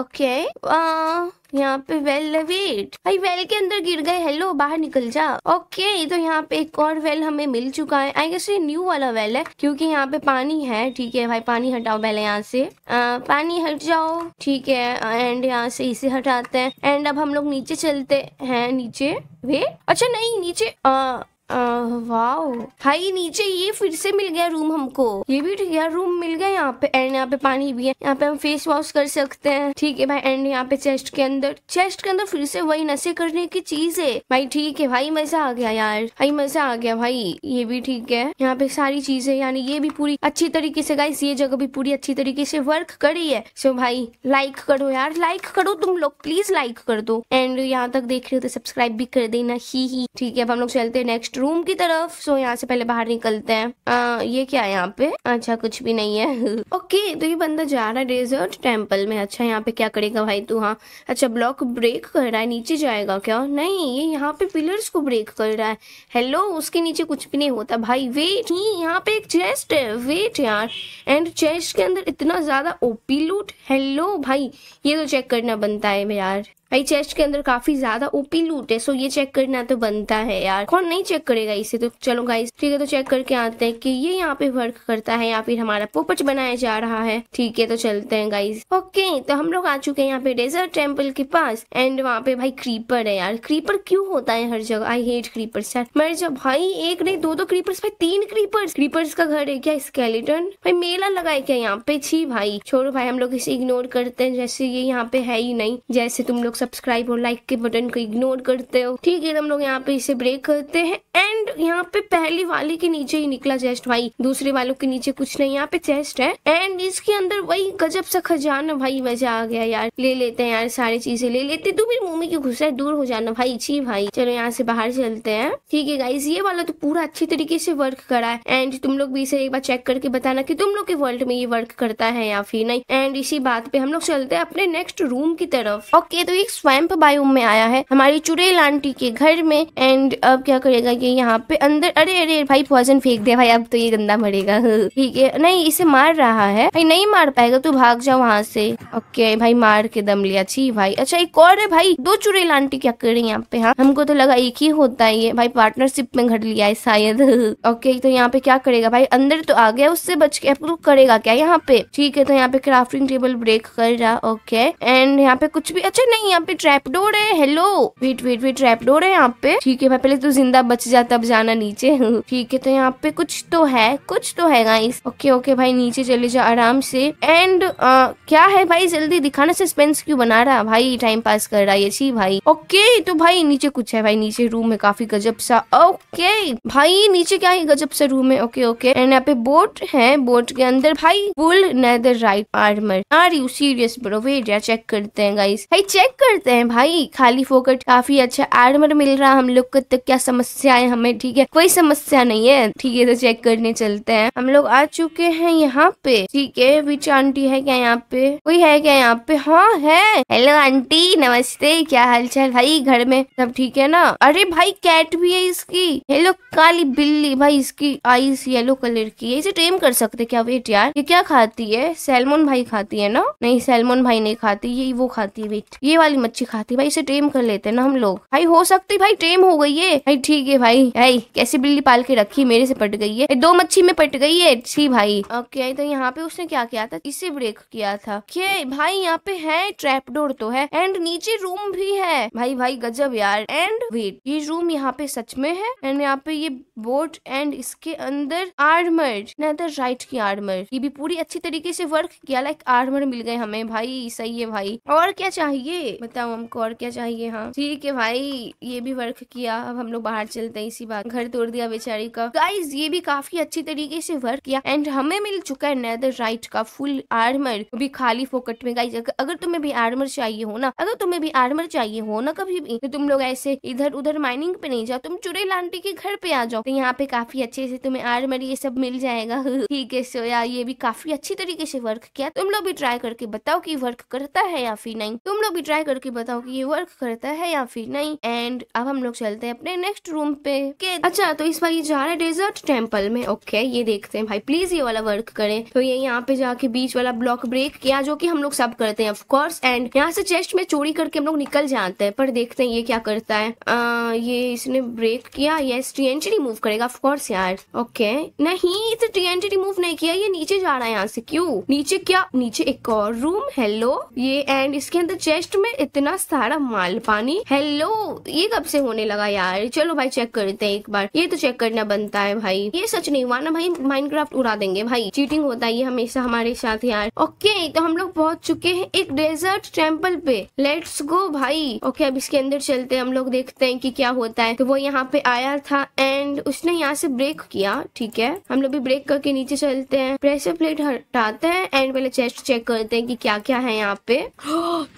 ओके आ, यहाँ पे वेल वेट भाई वेल के अंदर गिर गए हेलो बाहर निकल जा ओके तो यहाँ पे एक और वेल हमें मिल चुका है आई गेस ये न्यू वाला वेल है क्योंकि यहाँ पे पानी है ठीक है भाई पानी हटाओ पहले यहाँ से आ, पानी हट जाओ ठीक है एंड यहाँ से इसे हटाते हैं एंड अब हम लोग नीचे चलते हैं नीचे वे अच्छा नहीं नीचे आ, वाओ भाई नीचे ये फिर से मिल गया रूम हमको ये भी ठीक है रूम मिल गया यहाँ पे एंड यहाँ पे पानी भी है यहाँ पे हम फेस वॉश कर सकते हैं ठीक है भाई एंड यहाँ पे चेस्ट के अंदर चेस्ट के अंदर फिर से वही नशे करने की चीज है भाई ठीक है भाई मजा आ गया यार भाई मजा आ गया भाई ये भी ठीक है यहाँ पे सारी चीज यानी ये भी पूरी अच्छी तरीके से गाइस ये जगह भी पूरी अच्छी तरीके से वर्क करी है सो भाई लाइक करो यार लाइक करो तुम लोग प्लीज लाइक कर दो एंड यहाँ तक देख रहे हो तो सब्सक्राइब भी कर देना ही ही ठीक है अब हम लोग चलते हैं नेक्स्ट गेस्ट रूम की तरफ सो यहाँ से पहले बाहर निकलते हैं आ, ये क्या है यहाँ पे अच्छा कुछ भी नहीं है ओके तो ये बंदा जा रहा है डेजर्ट टेम्पल में अच्छा यहाँ पे क्या करेगा भाई तू हाँ अच्छा ब्लॉक ब्रेक कर रहा है नीचे जाएगा क्या नहीं ये यहाँ पे पिलर्स को ब्रेक कर रहा है हेलो उसके नीचे कुछ भी नहीं होता भाई वेट ही यहाँ पे एक चेस्ट है वेट यार एंड चेस्ट के अंदर इतना ज्यादा ओपी लूट हेलो भाई ये तो चेक करना बनता है यार भाई चेस्ट के अंदर काफी ज्यादा ओपी लूट है सो ये चेक करना तो बनता है यार कौन नहीं चेक करेगा इसे तो चलो गाइस ठीक है तो चेक करके आते हैं कि ये यहाँ पे वर्क करता है या फिर हमारा पोपच बनाया जा रहा है ठीक है तो चलते हैं गाइस ओके तो हम लोग आ चुके हैं यहाँ पे डेजर्ट टेम्पल के पास एंड वहाँ पे भाई क्रीपर है यार क्रीपर क्यूँ होता है हर जगह आई हेट क्रीपर यार मेरे जब भाई एक नहीं दो दो तो क्रीपर्स भाई तीन क्रीपर क्रीपर्स का घर है क्या स्केलेटन भाई मेला लगा है क्या यहाँ पे छी भाई छोड़ो भाई हम लोग इसे इग्नोर करते हैं जैसे ये यहाँ पे है ही नहीं जैसे तुम लोग लोग सब्सक्राइब और लाइक के बटन को इग्नोर करते हो ठीक है हम लोग यहाँ पे इसे ब्रेक करते हैं एंड यहाँ पे पहली वाले के नीचे ही निकला चेस्ट भाई दूसरे वालों के नीचे कुछ नहीं यहाँ पे चेस्ट है एंड इसके अंदर वही गजब सा खजाना भाई मजा आ गया यार ले लेते हैं यार सारी चीजें ले लेते तू भी मुंह में क्यों घुसा है दूर हो जाना भाई जी भाई चलो यहाँ से बाहर चलते हैं ठीक है गाइज ये वाला तो पूरा अच्छी तरीके से वर्क करा है एंड तुम लोग भी इसे एक बार चेक करके बताना की तुम लोग के वर्ल्ड में ये वर्क करता है या फिर नहीं एंड इसी बात पे हम लोग चलते हैं अपने नेक्स्ट रूम की तरफ ओके तो ये एक स्वैम्प बायोम में आया है हमारी चुड़ैल आंटी के घर में एंड अब क्या करेगा ये यहाँ पे अंदर अरे अरे भाई पॉइजन फेंक दे भाई अब तो ये गंदा मरेगा ठीक है नहीं इसे मार रहा है भाई नहीं मार पाएगा तू भाग जा वहाँ से ओके भाई मार के दम लिया छी भाई अच्छा एक और है भाई दो चुड़ैल आंटी क्या कर रही है यहाँ पे हाँ हमको तो लगा एक ही होता है ये भाई पार्टनरशिप में घर लिया है शायद ओके तो यहाँ पे क्या करेगा भाई अंदर तो आ गया उससे बच के अब करेगा क्या यहाँ पे ठीक है तो यहाँ पे क्राफ्टिंग टेबल ब्रेक कर रहा ओके एंड यहाँ पे कुछ भी अच्छा नहीं यहाँ पे ट्रैपडोर है hello wait wait wait trapdoor है यहाँ पे ठीक है भाई पहले तो जिंदा बच जाता अब जाना नीचे ठीक है तो यहाँ पे कुछ तो है कुछ तो है गाइस ओके ओके भाई नीचे चले जाओ आराम से एंड uh, क्या है भाई जल्दी दिखाना सस्पेंस क्यों बना रहा भाई टाइम पास कर रहा है अच्छी भाई ओके तो भाई नीचे कुछ है भाई नीचे रूम है काफी गजब सा ओके भाई नीचे क्या है गजब सा रूम है ओके ओके एंड यहाँ पे बोट है बोट के अंदर भाई full netherite armour are you serious bro wait यार चेक करते हैं गाइस भाई चेक करते हैं भाई खाली फोकट काफी अच्छा आर्मर मिल रहा है हम लोग को तो क्या समस्या है हमें ठीक है कोई समस्या नहीं है ठीक है तो चेक करने चलते हैं हम लोग आ चुके हैं यहाँ पे ठीक है विच आंटी है क्या यहाँ पे कोई है क्या यहाँ पे हाँ है हेलो आंटी नमस्ते क्या हाल चाल भाई घर में सब ठीक है ना अरे भाई कैट भी है इसकी हेलो काली बिल्ली भाई इसकी आईस येलो कलर की है इसे ट्रेम कर सकते क्या वेट यार ये क्या खाती है सैलमोन भाई खाती है ना नहीं सैलमोन भाई नहीं खाती ये वो खाती है वेट ये वाली वाली मच्छी खाती भाई इसे टेम कर लेते हैं ना हम लोग भाई हो सकती भाई टेम हो गई है भाई ठीक है भाई भाई कैसी बिल्ली पाल के रखी मेरे से पट गई है दो मच्छी में पट गई है छी भाई ओके तो यहाँ पे उसने क्या किया था इसे ब्रेक किया था के भाई यहाँ पे है ट्रैप डोर तो है एंड नीचे रूम भी है भाई भाई गजब यार एंड वेट ये रूम यहाँ पे सच में है एंड यहाँ पे ये बोट एंड इसके अंदर आर्मर नदर राइट की आर्मर ये भी पूरी अच्छी तरीके से वर्क किया लाइक आर्मर मिल गए हमें भाई सही है भाई और क्या चाहिए बताओ हमको और क्या चाहिए हाँ ठीक है भाई ये भी वर्क किया अब हम लोग बाहर चलते हैं इसी बात घर तोड़ दिया बेचारी का गाइज ये भी काफी अच्छी तरीके से वर्क किया एंड हमें मिल चुका है नेदर राइट का फुल आर्मर भी खाली फोकट में गाइज अगर तुम्हें भी आर्मर चाहिए हो ना अगर तुम्हें भी आर्मर चाहिए हो ना कभी भी तो तुम लोग ऐसे इधर उधर माइनिंग पे नहीं जाओ तुम चुड़ेल आंटी के घर पे आ जाओ तो यहाँ पे काफी अच्छे से तुम्हें आर्मर ये सब मिल जाएगा ठीक है सो यार ये भी काफी अच्छी तरीके से वर्क किया तुम लोग भी ट्राई करके बताओ की वर्क करता है या फिर नहीं तुम लोग भी ट्राई करके बताओ कि ये वर्क करता है या फिर नहीं एंड अब हम लोग चलते हैं अपने नेक्स्ट रूम पे के अच्छा तो इस बार ये जा रहा है डेजर्ट टेम्पल में ओके ये देखते हैं भाई प्लीज ये वाला वर्क करे तो ये यहाँ पे जाके बीच वाला ब्लॉक ब्रेक किया जो की हम लोग सब करते हैं ऑफकोर्स एंड यहाँ से चेस्ट में चोरी करके हम लोग निकल जाते हैं पर देखते हैं ये क्या करता है ये इसने ब्रेक किया ये टी टीएनटी रिमूव करेगा ऑफकोर्स यार ओके नहीं इसे टीएनटी रिमूव नहीं किया ये नीचे जा रहा है यहाँ से क्यूँ नीचे क्या नीचे एक और रूम हेलो ये एंड इसके अंदर चेस्ट में इतना सारा माल पानी हेलो ये कब से होने लगा यार चलो भाई चेक करते हैं एक बार ये तो चेक करना बनता है भाई ये सच नहीं हुआ ना भाई माइनक्राफ्ट उड़ा देंगे भाई चीटिंग होता है ये हमेशा हमारे साथ यार ओके तो हम लोग पहुंच चुके हैं एक डेजर्ट टेम्पल पे लेट्स गो भाई ओके अब इसके अंदर चलते हम लोग देखते हैं की क्या होता है तो वो यहाँ पे आया था एंड उसने यहाँ से ब्रेक किया ठीक है हम लोग भी ब्रेक करके नीचे चलते हैं प्रेशर प्लेट हटाते हैं एंड पहले चेस्ट चेक करते हैं कि क्या क्या है यहाँ पे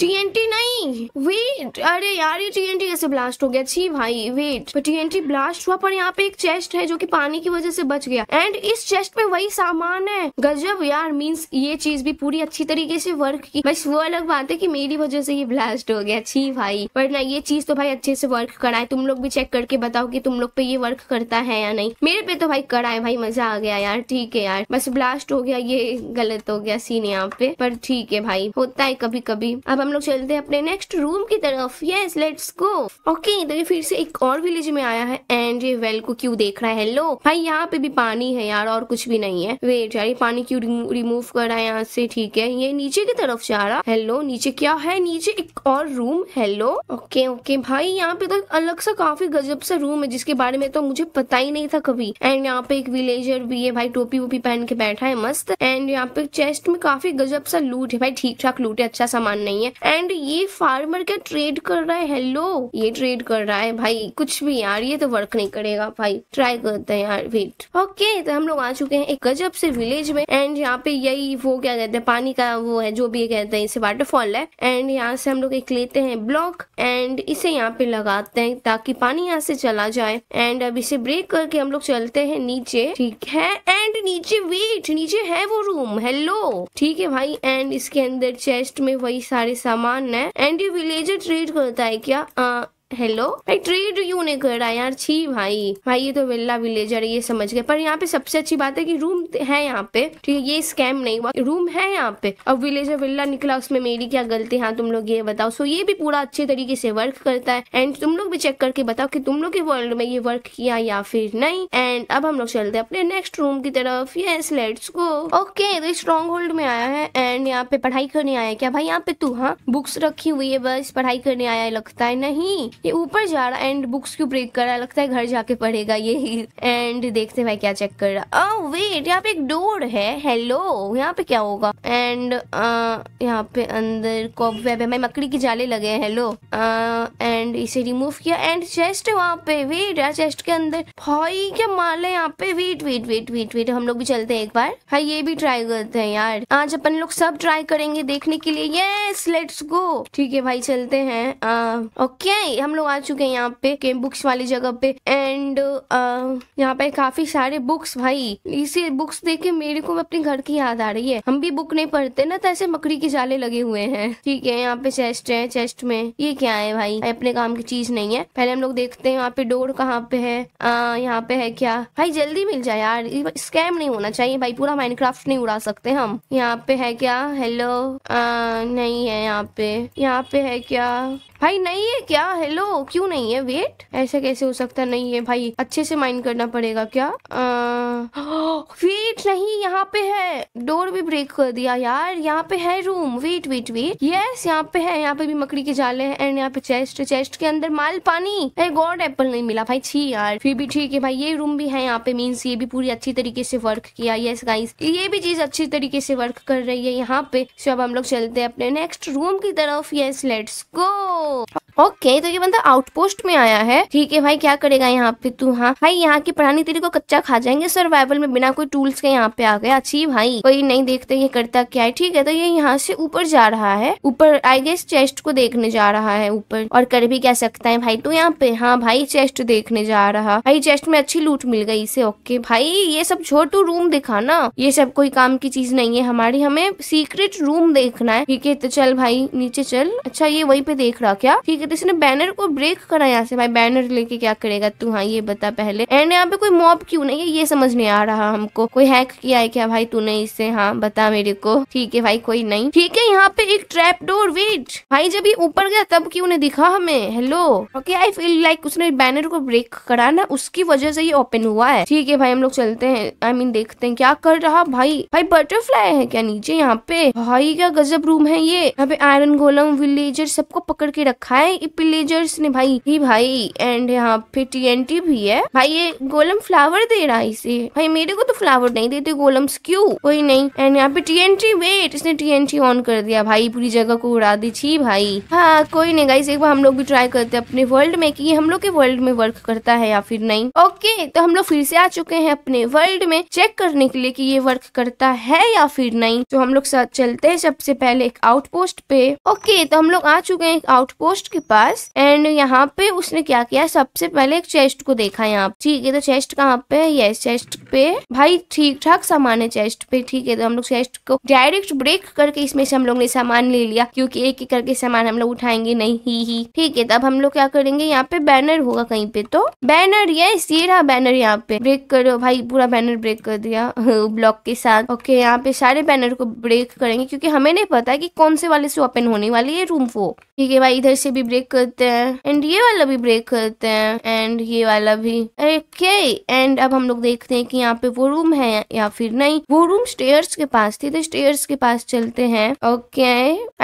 टी नहीं नहीं वेट अरे यार ये टीएनटी कैसे ब्लास्ट हो गया छी भाई वेट पर टीएनटी ब्लास्ट हुआ पर यहाँ पे एक चेस्ट है जो की पानी की वजह से बच गया एंड इस चेस्ट में वही सामान है गजब यार मीन्स ये चीज भी पूरी अच्छी तरीके से वर्क की बस वो अलग बात है की मेरी वजह से ये ब्लास्ट हो गया छी भाई पर ना ये चीज तो भाई अच्छे से वर्क कराए तुम लोग भी चेक करके बताओ की तुम लोग पे ये वर्क करता है या नहीं मेरे पे तो भाई कराए भाई मजा आ गया यार ठीक है यार बस ब्लास्ट हो गया ये गलत हो गया सीन यहाँ पे पर ठीक है भाई होता है कभी कभी अब हम लोग चलते हैं अपने अपने नेक्स्ट रूम की तरफ यस लेट्स गो ओके तो ये फिर से एक और विलेज में आया है एंड ये वेल को क्यों देख रहा है हेलो भाई यहाँ पे भी पानी है यार और कुछ भी नहीं है वेट यार ये पानी क्यों रिमूव कर रहा है यहाँ से ठीक है ये नीचे की तरफ जा रहा हेलो नीचे क्या है नीचे एक और रूम हेलो ओके ओके भाई यहाँ पे तो अलग सा काफी गजब सा रूम है जिसके बारे में तो मुझे पता ही नहीं था कभी एंड यहाँ पे एक विलेजर भी है भाई टोपी वोपी पहन के बैठा है मस्त एंड यहाँ पे चेस्ट में काफी गजब सा लूट है भाई ठीक ठाक लूट है अच्छा सामान नहीं है एंड ये भाई फार्मर क्या ट्रेड कर रहा है हेलो ये ट्रेड कर रहा है भाई कुछ भी यार ये तो वर्क नहीं करेगा भाई ट्राई करते हैं यार वेट ओके तो हम लोग आ चुके हैं एक गजब से विलेज में एंड यहाँ पे यही वो क्या कहते हैं पानी का वो है जो भी ये कहते हैं इसे वाटरफॉल है एंड यहाँ से हम लोग एक लेते हैं ब्लॉक एंड इसे यहाँ पे लगाते हैं ताकि पानी यहाँ से चला जाए एंड अब इसे ब्रेक करके हम लोग चलते हैं नीचे ठीक है एंड नीचे वेट नीचे है वो रूम हेलो ठीक है भाई एंड इसके अंदर चेस्ट में वही सारे सामान है एंड ये विलेजर ट्रीट करता है क्या हेलो भाई ट्रेड यू नहीं कर रहा यार छी भाई भाई ये तो वेल्ला विलेजर ये समझ गए पर यहाँ पे सबसे अच्छी बात है कि रूम है यहाँ पे ठीक है ये स्कैम नहीं हुआ रूम है यहाँ पे अब विलेजर विल्ला निकला उसमें मेरी क्या गलती हाँ तुम लोग ये बताओ सो ये भी पूरा अच्छे तरीके से वर्क करता है एंड तुम लोग भी चेक करके बताओ की तुम लोग के वर्ल्ड में ये वर्क किया या फिर नहीं एंड अब हम लोग चलते अपने नेक्स्ट रूम की तरफ तो ये स्लेट्स को ओके तो स्ट्रॉन्ग होल्ड में आया है एंड यहाँ पे पढ़ाई करने आया क्या भाई यहाँ पे तू हाँ बुक्स रखी हुई है बस पढ़ाई करने आया लगता है नहीं ये ऊपर जा रहा एंड बुक्स क्यों ब्रेक कर रहा है लगता है घर जाके पढ़ेगा ये एंड देखते भाई क्या चेक कर रहा है oh, वेट यहाँ पे एक डोर है हेलो यहाँ पे क्या होगा एंड uh, यहाँ पे अंदर कॉबवेब है मकड़ी के जाले लगे हैं हेलो एंड uh, इसे रिमूव किया एंड चेस्ट है वहाँ पे वेट यार चेस्ट के अंदर भाई क्या माल है यहाँ पे wait wait wait wait wait हम लोग भी चलते हैं एक बार हाँ ये भी ट्राई करते हैं यार आज अपन लोग सब ट्राई करेंगे देखने के लिए यस लेट्स गो ठीक है भाई चलते हैं ओके uh, हम लोग आ चुके हैं यहाँ पे के बुक्स वाली जगह पे एंड यहाँ पे काफी सारे बुक्स भाई इसी बुक्स देख के मेरे को अपने घर की याद आ रही है हम भी बुक नहीं पढ़ते ना तो ऐसे मकड़ी के जाले लगे हुए हैं ठीक है यहाँ पे चेस्ट है चेस्ट में ये क्या है भाई अपने काम की चीज नहीं है पहले हम लोग देखते हैं यहाँ पे डोर कहाँ पे है यहाँ पे है क्या भाई जल्दी मिल जाए यार स्कैम नहीं होना चाहिए भाई पूरा माइनक्राफ्ट नहीं उड़ा सकते हम यहाँ पे है क्या हेलो नहीं है यहाँ पे यहाँ पे है क्या भाई नहीं है क्या हेलो क्यों नहीं है वेट ऐसा कैसे हो सकता नहीं है भाई अच्छे से माइंड करना पड़ेगा क्या वेट नहीं यहाँ पे है डोर भी ब्रेक कर दिया यार यहाँ पे है room wait wait wait yes यहाँ पे है यहाँ पे भी मकड़ी के जाले हैं एंड यहाँ पे चेस्ट चेस्ट के अंदर माल पानी गॉड एप्पल नहीं मिला भाई छी यार फिर भी ठीक है भाई ये रूम भी है यहाँ पे मीन्स ये भी पूरी अच्छी तरीके से वर्क किया येस गाइस ये भी चीज अच्छी तरीके से वर्क कर रही है यहाँ पे सो अब हम लोग चलते हैं अपने नेक्स्ट रूम की तरफ yes let's go okay okay, तो ये बंदा आउटपोस्ट में आया है ठीक है भाई क्या करेगा यहाँ पे तू हाँ भाई यहाँ की पढ़ानी तेरे को कच्चा खा जाएंगे सर्वाइवल में बिना कोई टूल्स के यहाँ पे आ गया अच्छी भाई कोई नहीं देखते ये करता क्या है ठीक है तो ये यहाँ से ऊपर जा रहा है ऊपर आई गेस चेस्ट को देखने जा रहा है ऊपर और कर भी क्या सकता है भाई तू यहाँ पे हाँ भाई चेस्ट देखने जा रहा भाई चेस्ट में अच्छी लूट मिल गई इसे ओके भाई ये सब छोटू रूम दिखा ना ये सब कोई काम की चीज नहीं है हमारी हमें सीक्रेट रूम देखना है ठीक है तो चल भाई नीचे चल अच्छा ये वही पे देख रहा क्या ठीक है तो इसने बैनर को ब्रेक करा यहाँ से भाई बैनर लेके क्या करेगा तू हाँ ये बता पहले एंड यहाँ पे कोई मॉब क्यों नहीं है ये समझ नहीं आ रहा हमको कोई हैक किया है क्या भाई तूने इससे हाँ बता मेरे को ठीक है भाई कोई नहीं ठीक है यहाँ पे एक ट्रैप डोर वेट भाई जब ये ऊपर गया तब क्यों ने दिखा हमें hello okay I feel like उसने बैनर को ब्रेक करा ना उसकी वजह से ये ओपन हुआ है ठीक है भाई हम लोग चलते हैं आई I मीन mean, देखते हैं क्या कर रहा भाई भाई बटरफ्लाई है क्या नीचे यहाँ पे भाई क्या गजब रूम है ये यहाँ पे आयरन गोलम विलेजर सबको पकड़ के रखा है ये पिलेजर्स ने भाई ही भाई एंड यहाँ पे टीएनटी भी है भाई ये गोलम फ्लावर दे रहा है इसे भाई मेरे को तो फ्लावर नहीं देते गोलम्स क्यों कोई नहीं एंड यहाँ पे टीएनटी वेट इसने टीएनटी ऑन कर दिया भाई पूरी जगह को उड़ा दी छी भाई हाँ कोई नहीं गाइस एक बार हम लोग भी ट्राई करते हैं अपने वर्ल्ड में की ये हम लोग के वर्ल्ड में वर्क करता है या फिर नहीं ओके तो हम लोग फिर से आ चुके हैं अपने वर्ल्ड में चेक करने के लिए की ये वर्क करता है या फिर नहीं तो हम लोग साथ चलते हैं सबसे पहले एक आउटपोस्ट पे ओके तो हम लोग आ चुके हैं एक आउट पोस्ट के पास एंड यहाँ पे उसने क्या किया सबसे पहले एक चेस्ट को देखा यहाँ ठीक है तो चेस्ट कहाँ पे है यस चेस्ट पे भाई ठीक ठाक सामान है चेस्ट पे ठीक है तो हम लोग चेस्ट को डायरेक्ट ब्रेक करके इसमें से हम लोग ने सामान ले लिया क्योंकि एक एक करके सामान हम लोग उठाएंगे नहीं ही ही ठीक है तब तो हम लोग क्या करेंगे यहाँ पे बैनर होगा कहीं पे तो बैनर यस ये रहा बैनर यहाँ पे ब्रेक करो भाई पूरा बैनर ब्रेक कर दिया ब्लॉक के साथ ओके यहाँ पे सारे बैनर को ब्रेक करेंगे क्योंकि हमें नहीं पता कि कौन से वाले से ओपन होने वाली है रूम फोर ठीक है भाई इधर से भी ब्रेक करते हैं एंड ये वाला भी ब्रेक करते हैं एंड ये वाला भी ओके एंड अब हम लोग देखते हैं कि यहाँ पे वो रूम है या फिर नहीं वो रूम स्टेयर्स के पास थी तो स्टेयर्स के पास चलते हैं ओके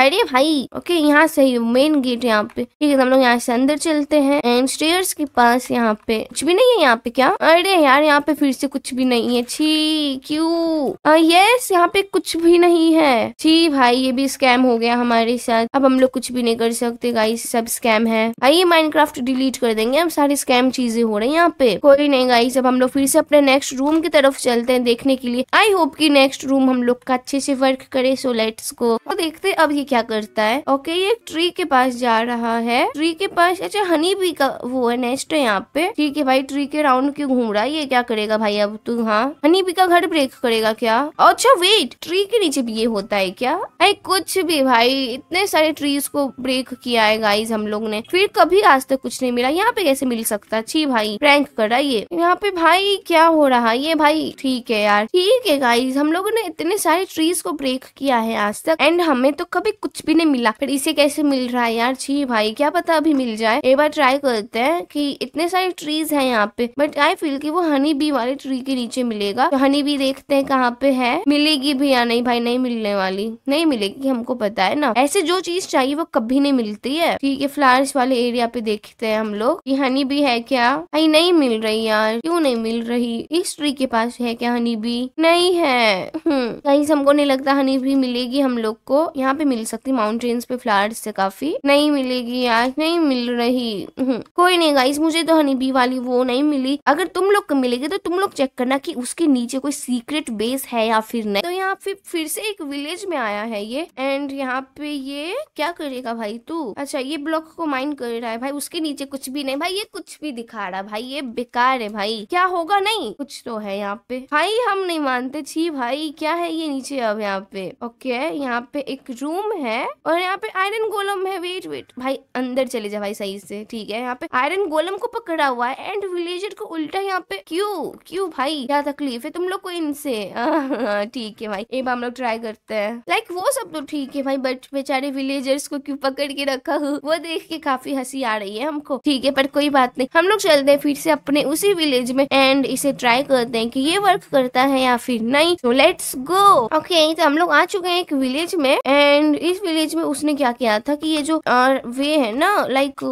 अरे भाई ओके यहाँ से ही मेन गेट यहाँ पे ठीक है तो हम लोग यहाँ से अंदर चलते हैं एंड स्टेयर्स के पास यहाँ पे कुछ भी नहीं है यहाँ पे क्या अरे यार यहाँ पे फिर से कुछ भी नहीं है छी क्यू यस यहाँ पे कुछ भी नहीं है छी भाई ये भी स्कैम हो गया हमारे साथ अब हम लोग कुछ भी नहीं कर सकते गाइस सब स्कैम है आइए माइनक्राफ्ट डिलीट कर देंगे हम सारी स्कैम चीजें हो रही है यहाँ पे कोई नहीं गाइस अब हम लोग फिर से अपने नेक्स्ट रूम की तरफ चलते हैं देखने के लिए आई होप की नेक्स्ट रूम हम लोग का अच्छे से वर्क करे सो लेट्स को और देखते अब ये क्या करता है ओके ये ट्री के पास जा रहा है ट्री के पास अच्छा हनी भी का वो है नेक्स्ट है यहाँ पे ठीक है भाई ट्री के राउंड क्यों घूम रहा है ये क्या करेगा भाई अब तू हाँ हनी भी का घर ब्रेक करेगा क्या अच्छा वेट ट्री के नीचे भी ये होता है क्या अरे कुछ भी भाई इतने सारे ट्रीज को ब्रेक किया लिया है गाइज हम लोग ने फिर कभी आज तक कुछ नहीं मिला यहाँ पे कैसे मिल सकता छी भाई प्रैंक करा ये यहाँ पे भाई क्या हो रहा है ये भाई ठीक है यार ठीक है गाइज हम लोगों ने इतने सारे ट्रीज को ब्रेक किया है आज तक एंड हमें तो कभी कुछ भी नहीं मिला फिर इसे कैसे मिल रहा है यार छी भाई क्या पता अभी मिल जाए एक बार ट्राई करते हैं कि इतने सारे ट्रीज हैं यहाँ पे बट आई फील कि वो हनी बी वाले ट्री के नीचे मिलेगा तो हनी बी देखते हैं कहाँ पे है मिलेगी भी या नहीं भाई नहीं मिलने वाली नहीं मिलेगी हमको पता है ना ऐसे जो चीज चाहिए वो कभी नहीं मिलती रही है ठीक है फ्लावर्स वाले एरिया पे देखते हैं हम लोग की हनी भी है क्या आई नहीं मिल रही यार क्यों नहीं मिल रही इस ट्री के पास है क्या हनी भी नहीं है कहीं हम्म, हमको नहीं लगता हनी भी मिलेगी हम लोग को यहाँ पे मिल सकती माउंटेन्स पे फ्लावर्स से काफी नहीं मिलेगी यार नहीं मिल रही हम्म, कोई नहीं गाइस मुझे तो हनी बी वाली वो नहीं मिली अगर तुम लोग को मिलेगी तो तुम लोग चेक करना कि उसके नीचे कोई सीक्रेट बेस है या फिर नहीं तो यहाँ फिर से एक विलेज में आया है ये एंड यहाँ पे ये क्या करेगा भाई तू अच्छा ये ब्लॉक को माइंड कर रहा है भाई उसके नीचे कुछ भी नहीं भाई ये कुछ भी दिखा रहा भाई ये बेकार है भाई क्या होगा नहीं कुछ तो है यहाँ पे भाई हम नहीं मानते छी भाई क्या है ये नीचे अब यहाँ पे ओके यहाँ पे एक रूम है और यहाँ पे आयरन गोलम है वेट वेट भाई अंदर चले जाए भाई सही से ठीक है यहाँ पे आयरन गोलम को पकड़ा हुआ है एंड विलेजर को उल्टा यहाँ पे क्यूँ क्यूँ भाई क्या तकलीफ है तुम लोग को इनसे ठीक है भाई एक बार हम लोग ट्राई करते हैं लाइक वो सब तो ठीक है भाई बट बेचारे विलेजर्स को क्यों पकड़ के रख रखा हूँ वो देख के काफी हंसी आ रही है हमको ठीक है पर कोई बात नहीं हम लोग चलते हैं फिर से अपने उसी विलेज में एंड इसे ट्राई करते हैं कि ये वर्क करता है या फिर नहीं तो लेट्स गो ओके तो हम लोग आ चुके हैं एक विलेज में एंड इस विलेज में उसने क्या किया था कि ये जो आ, वे है ना लाइक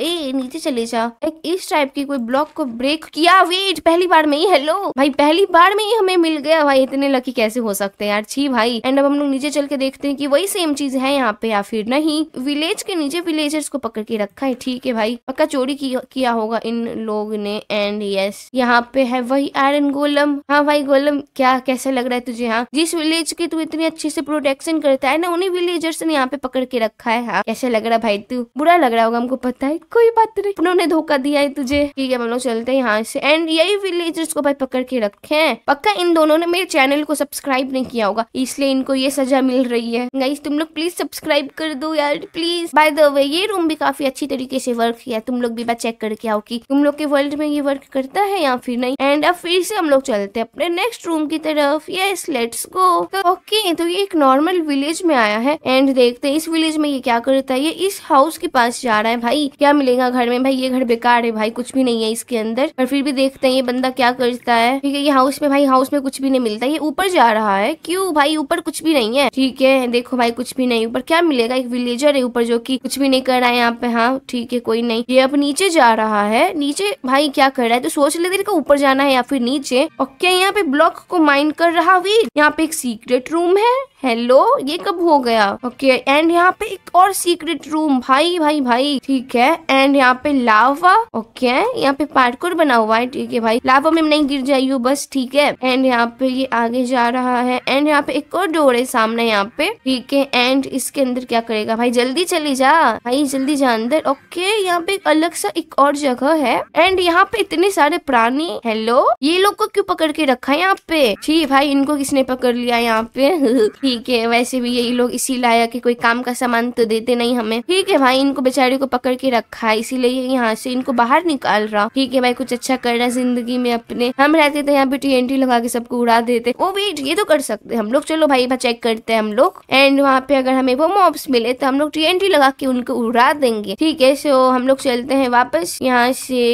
ए नीचे चले जा एक इस टाइप की कोई ब्लॉक को ब्रेक किया वेट पहली बार में ही हेलो भाई पहली बार में ही हमें मिल गया भाई इतने लकी कैसे हो सकते हैं यार छी भाई एंड अब हम लोग नीचे चल के देखते हैं कि वही सेम चीज है यहाँ पे या फिर नहीं विलेज ब्रिज के नीचे विलेजर्स को पकड़ के रखा है ठीक है भाई पक्का चोरी की, किया होगा इन लोग ने एंड यस यहाँ पे है वही आयरन गोलम हाँ भाई गोलम क्या कैसा लग रहा है तुझे यहाँ जिस विलेज के तू इतनी अच्छे से प्रोटेक्शन करता है ना उन्हीं विलेजर्स ने यहाँ पे पकड़ के रखा है हाँ कैसे लग रहा है भाई तू बुरा लग रहा होगा हमको पता है कोई बात नहीं उन्होंने धोखा दिया है तुझे ठीक है हम लोग चलते हैं यहाँ से एंड यही विलेजर्स को भाई पकड़ के रखे है पक्का इन दोनों ने मेरे चैनल को सब्सक्राइब नहीं किया होगा इसलिए इनको ये सजा मिल रही है गाइस तुम लोग प्लीज सब्सक्राइब कर दो यार प्लीज बाय द वे ये रूम भी काफी अच्छी तरीके से वर्क किया है तुम लोग भी बात चेक करके आओ कि तुम लोग के वर्ल्ड में ये वर्क करता है या फिर नहीं एंड अब फिर से हम लोग चलते हैं अपने नेक्स्ट रूम की तरफ ये लेट्स गो ओके तो ये एक नॉर्मल विलेज में आया है एंड देखते हैं इस विलेज में ये क्या करता है ये इस हाउस के पास जा रहा है भाई क्या मिलेगा घर में भाई ये घर बेकार है भाई कुछ भी नहीं है इसके अंदर पर फिर भी देखते हैं ये बंदा क्या करता है ठीक है ये हाउस में भाई हाउस में कुछ भी नहीं मिलता ये ऊपर जा रहा है क्यूँ भाई ऊपर कुछ भी नहीं है ठीक है देखो भाई कुछ भी नहीं ऊपर क्या मिलेगा एक विलेजर है ऊपर जो कि कुछ भी नहीं कर रहा है यहाँ पे हाँ ठीक है कोई नहीं ये अब नीचे जा रहा है नीचे भाई क्या कर रहा है तो सोच लेते इनका ऊपर जाना है या फिर नीचे और क्या यहाँ पे ब्लॉक को माइंड कर रहा वीर यहाँ पे एक सीक्रेट रूम है हेलो ये कब हो गया ओके okay, एंड यहाँ पे एक और सीक्रेट रूम भाई भाई भाई ठीक है एंड यहाँ पे लावा ओके okay, यहाँ पे पार्कुर बना हुआ है ठीक है भाई लावा में नहीं गिर जाइयो बस ठीक है एंड यहाँ पे ये आगे जा रहा है एंड यहाँ पे एक और डोर है सामने यहाँ पे ठीक है एंड इसके अंदर क्या करेगा भाई जल्दी चले जा भाई जल्दी जा अंदर ओके okay, यहाँ पे अलग सा एक और जगह है एंड यहाँ पे इतने सारे प्राणी हेलो ये लोग को क्यूँ पकड़ के रखा है यहाँ पे ठीक भाई इनको किसने पकड़ लिया यहाँ पे ठीक है वैसे भी यही लोग इसी लाया कि कोई काम का सामान तो देते नहीं हमें ठीक है भाई इनको बेचारे को पकड़ के रखा है इसीलिए यहाँ से इनको बाहर निकाल रहा हूँ ठीक है भाई कुछ अच्छा कर रहा जिंदगी में अपने हम रहते तो यहाँ पे टी लगा के सबको उड़ा देते वो भी ये तो कर सकते हम लोग चलो भाई चेक करते हैं हम लोग एंड वहाँ पे अगर हमें वो मॉब्स मिले तो हम लोग टी लगा के उनको उड़ा देंगे ठीक है सो हम लोग चलते हैं वापस यहाँ से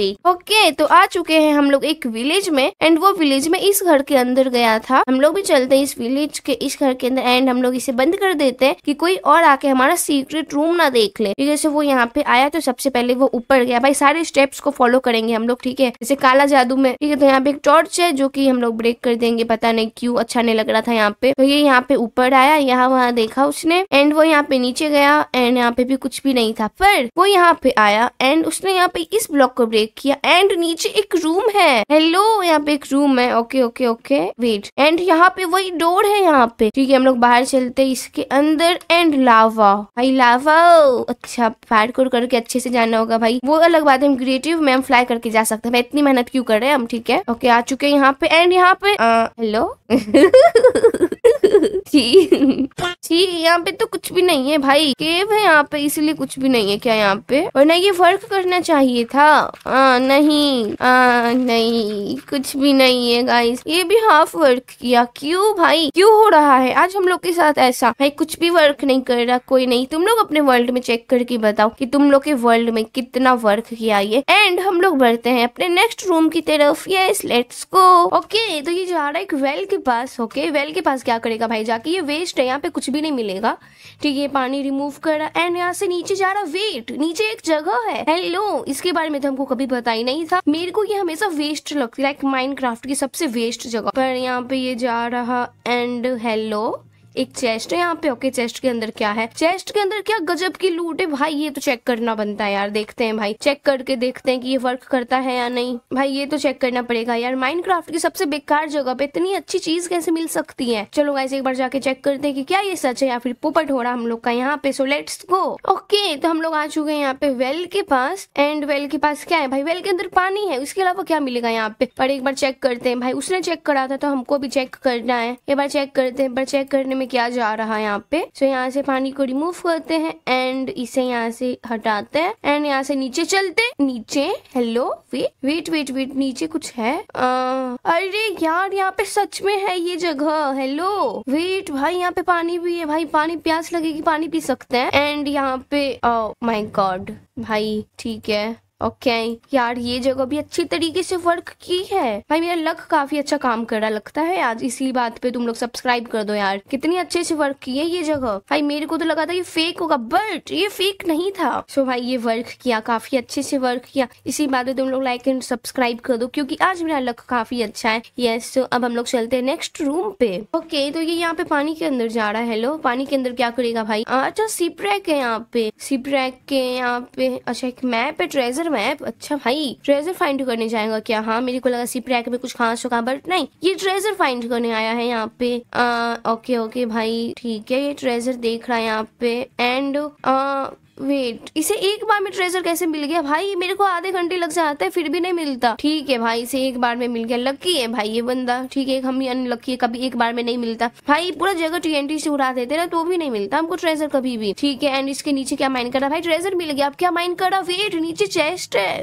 वेट ओके तो आ चुके हैं हम लोग एक विलेज में एंड वो विलेज में इस घर के अंदर गया था हम लोग भी चलते हैं इस विलेज के इस घर के अंदर एंड हम लोग इसे बंद कर देते हैं कि कोई और आके हमारा सीक्रेट रूम ना देख ले जैसे वो यहाँ पे आया तो सबसे पहले वो ऊपर गया भाई सारे स्टेप्स को फॉलो करेंगे हम लोग ठीक है जैसे काला जादू में ठीक है तो यहाँ पे एक टॉर्च है जो की हम लोग ब्रेक कर देंगे पता नहीं क्यूँ अच्छा नहीं लग रहा था यहाँ पे तो ये यहाँ पे ऊपर आया यहाँ वहाँ देखा उसने एंड वो यहाँ पे नीचे गया एंड यहाँ पे भी कुछ भी नहीं था पर वो यहाँ पे आया एंड उसने यहाँ पे इस ब्लॉक को ब्रेक किया एंड नीचे एक रूम है हेलो यहाँ पे एक रूम है okay okay okay wait and यहाँ पे वही डोर है यहाँ यहाँ पे ठीक है हम लोग बाहर चलते हैं इसके अंदर एंड लावा भाई लावा अच्छा कोर करके अच्छे से जाना होगा भाई वो अलग बात है हम क्रिएटिव हम फ्लाई करके जा सकते हैं इतनी मेहनत क्यों कर रहे हैं हम ठीक है ओके आ चुके हैं यहाँ पे एंड यहाँ पे हेलो छी यहाँ पे तो कुछ भी नहीं है भाई केव है यहाँ पे इसीलिए कुछ भी नहीं है क्या यहाँ पे और ना ये वर्क करना चाहिए था आ, नहीं आ, नहीं कुछ भी नहीं है गाइस ये भी हाफ वर्क किया क्यों भाई क्यों हो रहा है आज हम लोग के साथ ऐसा भाई कुछ भी वर्क नहीं कर रहा कोई नहीं तुम लोग अपने वर्ल्ड में चेक करके बताओ की तुम लोग के वर्ल्ड में कितना वर्क किया ये एंड हम लोग बढ़ते हैं अपने नेक्स्ट रूम की तरफ ये लेट्स को ओके तो ये जा रहा है एक वेल के पास ओके वेल के पास क्या करेगा भाई जाके ये वेस्ट है यहाँ पे कुछ भी नहीं मिलेगा ठीक है पानी रिमूव करा एंड यहाँ से नीचे जा रहा वेट नीचे एक जगह है हेलो इसके बारे में तो हमको कभी पता ही नहीं था मेरे को ये हमेशा वेस्ट लगती लाइक माइंड की सबसे वेस्ट जगह पर यहाँ पे ये जा रहा एंड हेलो एक चेस्ट है यहाँ पे ओके चेस्ट के अंदर क्या है चेस्ट के अंदर क्या गजब की लूट है भाई ये तो चेक करना बनता है यार देखते हैं भाई चेक करके देखते हैं कि ये वर्क करता है या नहीं भाई ये तो चेक करना पड़ेगा यार माइनक्राफ्ट की सबसे बेकार जगह पे इतनी अच्छी चीज कैसे मिल सकती है चलो गाइस एक बार जाके चेक करते हैं कि क्या ये सच है या फिर पोपट हो रहा हम लोग का यहाँ पे सो लेट्स गो ओके तो हम लोग आ चुके हैं यहाँ पे वेल के पास एंड वेल के पास क्या है भाई वेल के अंदर पानी है उसके अलावा क्या मिलेगा यहाँ पे पर एक बार चेक करते हैं भाई उसने चेक करा था तो हमको भी चेक करना है एक बार चेक करते हैं बार चेक करने में क्या जा रहा है यहाँ पे सो so, यहाँ से पानी को रिमूव करते हैं एंड इसे यहाँ से हटाते हैं एंड यहाँ से नीचे चलते नीचे hello wait wait wait wait नीचे कुछ है आ, अरे यार यहाँ पे सच में है ये जगह हेलो वेट भाई यहाँ पे पानी भी है भाई पानी प्यास लगेगी पानी पी सकते हैं एंड यहाँ पे माई oh गॉड भाई ठीक है ओके यार ये जगह भी अच्छी तरीके से वर्क की है भाई मेरा लक काफी अच्छा काम कर रहा लगता है आज इसी बात पे तुम लोग सब्सक्राइब कर दो यार कितनी अच्छे से वर्क की है ये जगह भाई मेरे को तो लगा था ये फेक होगा बट ये फेक नहीं था सो so भाई ये वर्क किया काफी अच्छे से वर्क किया इसी बात पे तुम लोग लाइक एंड सब्सक्राइब कर दो क्योंकि आज मेरा लक काफी अच्छा है यस तो अब हम लोग चलते हैं नेक्स्ट रूम पे ओके okay, तो ये यहाँ पे पानी के अंदर जा रहा है लो पानी के अंदर क्या करेगा भाई अच्छा सिप्रैक है यहाँ पे सिप्रैक के यहाँ पे अच्छा एक मैप है ट्रेजर ट्रेजर मैप अच्छा भाई ट्रेजर फाइंड करने जाएगा क्या हाँ मेरे को लगा सिप में कुछ खास होगा बट नहीं ये ट्रेजर फाइंड करने आया है यहाँ पे आ, ओके ओके भाई ठीक है ये ट्रेजर देख रहा है यहाँ पे एंड वेट इसे एक बार में ट्रेजर कैसे मिल गया भाई मेरे को आधे घंटे लग जाता है फिर भी नहीं मिलता ठीक है भाई इसे एक बार में मिल गया लकी है भाई ये बंदा ठीक है हम ही अनलकी है कभी एक बार में नहीं मिलता भाई पूरा जगह टीएनटी से उड़ा देते ना तो भी नहीं मिलता हमको ट्रेजर कभी भी ठीक है एंड इसके नीचे क्या माइंड करा भाई ट्रेजर मिल गया अब क्या माइंड करा वेट नीचे चेस्ट है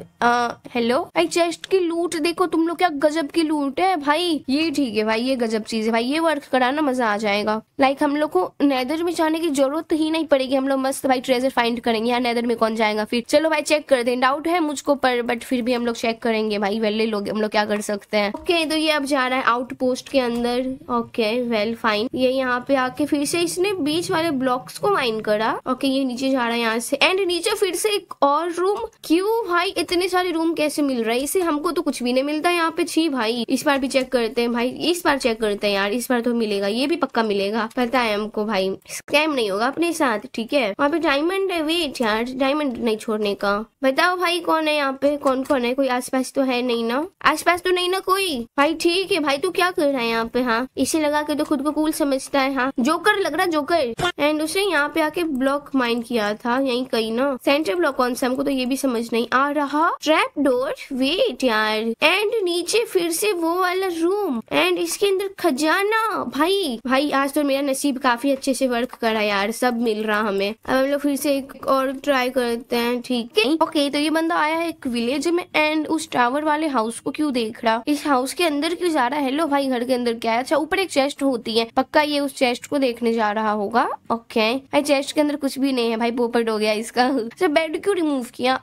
हेलो भाई चेस्ट की लूट देखो तुम लोग क्या गजब की लूट है भाई ये ठीक है भाई ये गजब चीज है भाई ये वर्क कराना मजा आ जाएगा लाइक हम लोग को नैदर में जाने की जरूरत ही नहीं पड़ेगी हम लोग मस्त भाई ट्रेजर फाइंड करेंगे या नेदर में कौन जाएगा फिर चलो भाई चेक कर दें डाउट है मुझको पर बट फिर भी हम लोग चेक करेंगे भाई वेल लोग हम लोग क्या कर सकते हैं ओके तो ये अब जा रहा है पोस्ट के अंदर ओके वेल फाइन ये यहाँ पे आके फिर से इसने बीच वाले ब्लॉक्स को माइन करा ओके ये नीचे जा रहा है यहाँ से एंड नीचे फिर से एक और रूम क्यू भाई इतने सारे रूम कैसे मिल रहा है इसे हमको तो कुछ भी नहीं मिलता यहाँ पे छी भाई इस बार भी चेक करते हैं भाई इस बार चेक करते हैं यार इस बार तो मिलेगा ये भी पक्का मिलेगा पता है हमको भाई स्कैम नहीं होगा अपने साथ ठीक है वहाँ पे डायमंड है वेट यार डायमंड नहीं छोड़ने का बताओ भाई कौन है यहाँ पे कौन कौन है कोई आसपास तो है नहीं ना आसपास तो नहीं ना कोई भाई ठीक है भाई तू क्या कर रहा है यहाँ पे हाँ इसे लगा के तो खुद को कूल समझता है हाँ जोकर लग रहा जोकर एंड उसने यहाँ पे आके ब्लॉक माइन किया था यही कहीं ना सेंटर ब्लॉक कौन सा हमको तो ये भी समझ नहीं आ रहा ट्रैप डोर वेट यार एंड नीचे फिर से वो वाला रूम एंड इसके अंदर खजाना भाई भाई आज तो मेरा नसीब काफी अच्छे से वर्क करा यार सब मिल रहा हमें अब हम लोग फिर से एक और ट्राई करते हैं ठीक है ओके तो ये बंदा आया है एक विलेज में एंड उस टावर वाले हाउस को क्यों देख रहा इस हाउस के अंदर क्यों जा रहा है हेलो भाई घर के अंदर क्या है अच्छा ऊपर एक चेस्ट होती है पक्का ये उस चेस्ट को देखने जा रहा होगा ओके भाई चेस्ट के अंदर कुछ भी नहीं है भाई पोपट हो गया इसका बेड अच्छा, क्यों रिमूव किया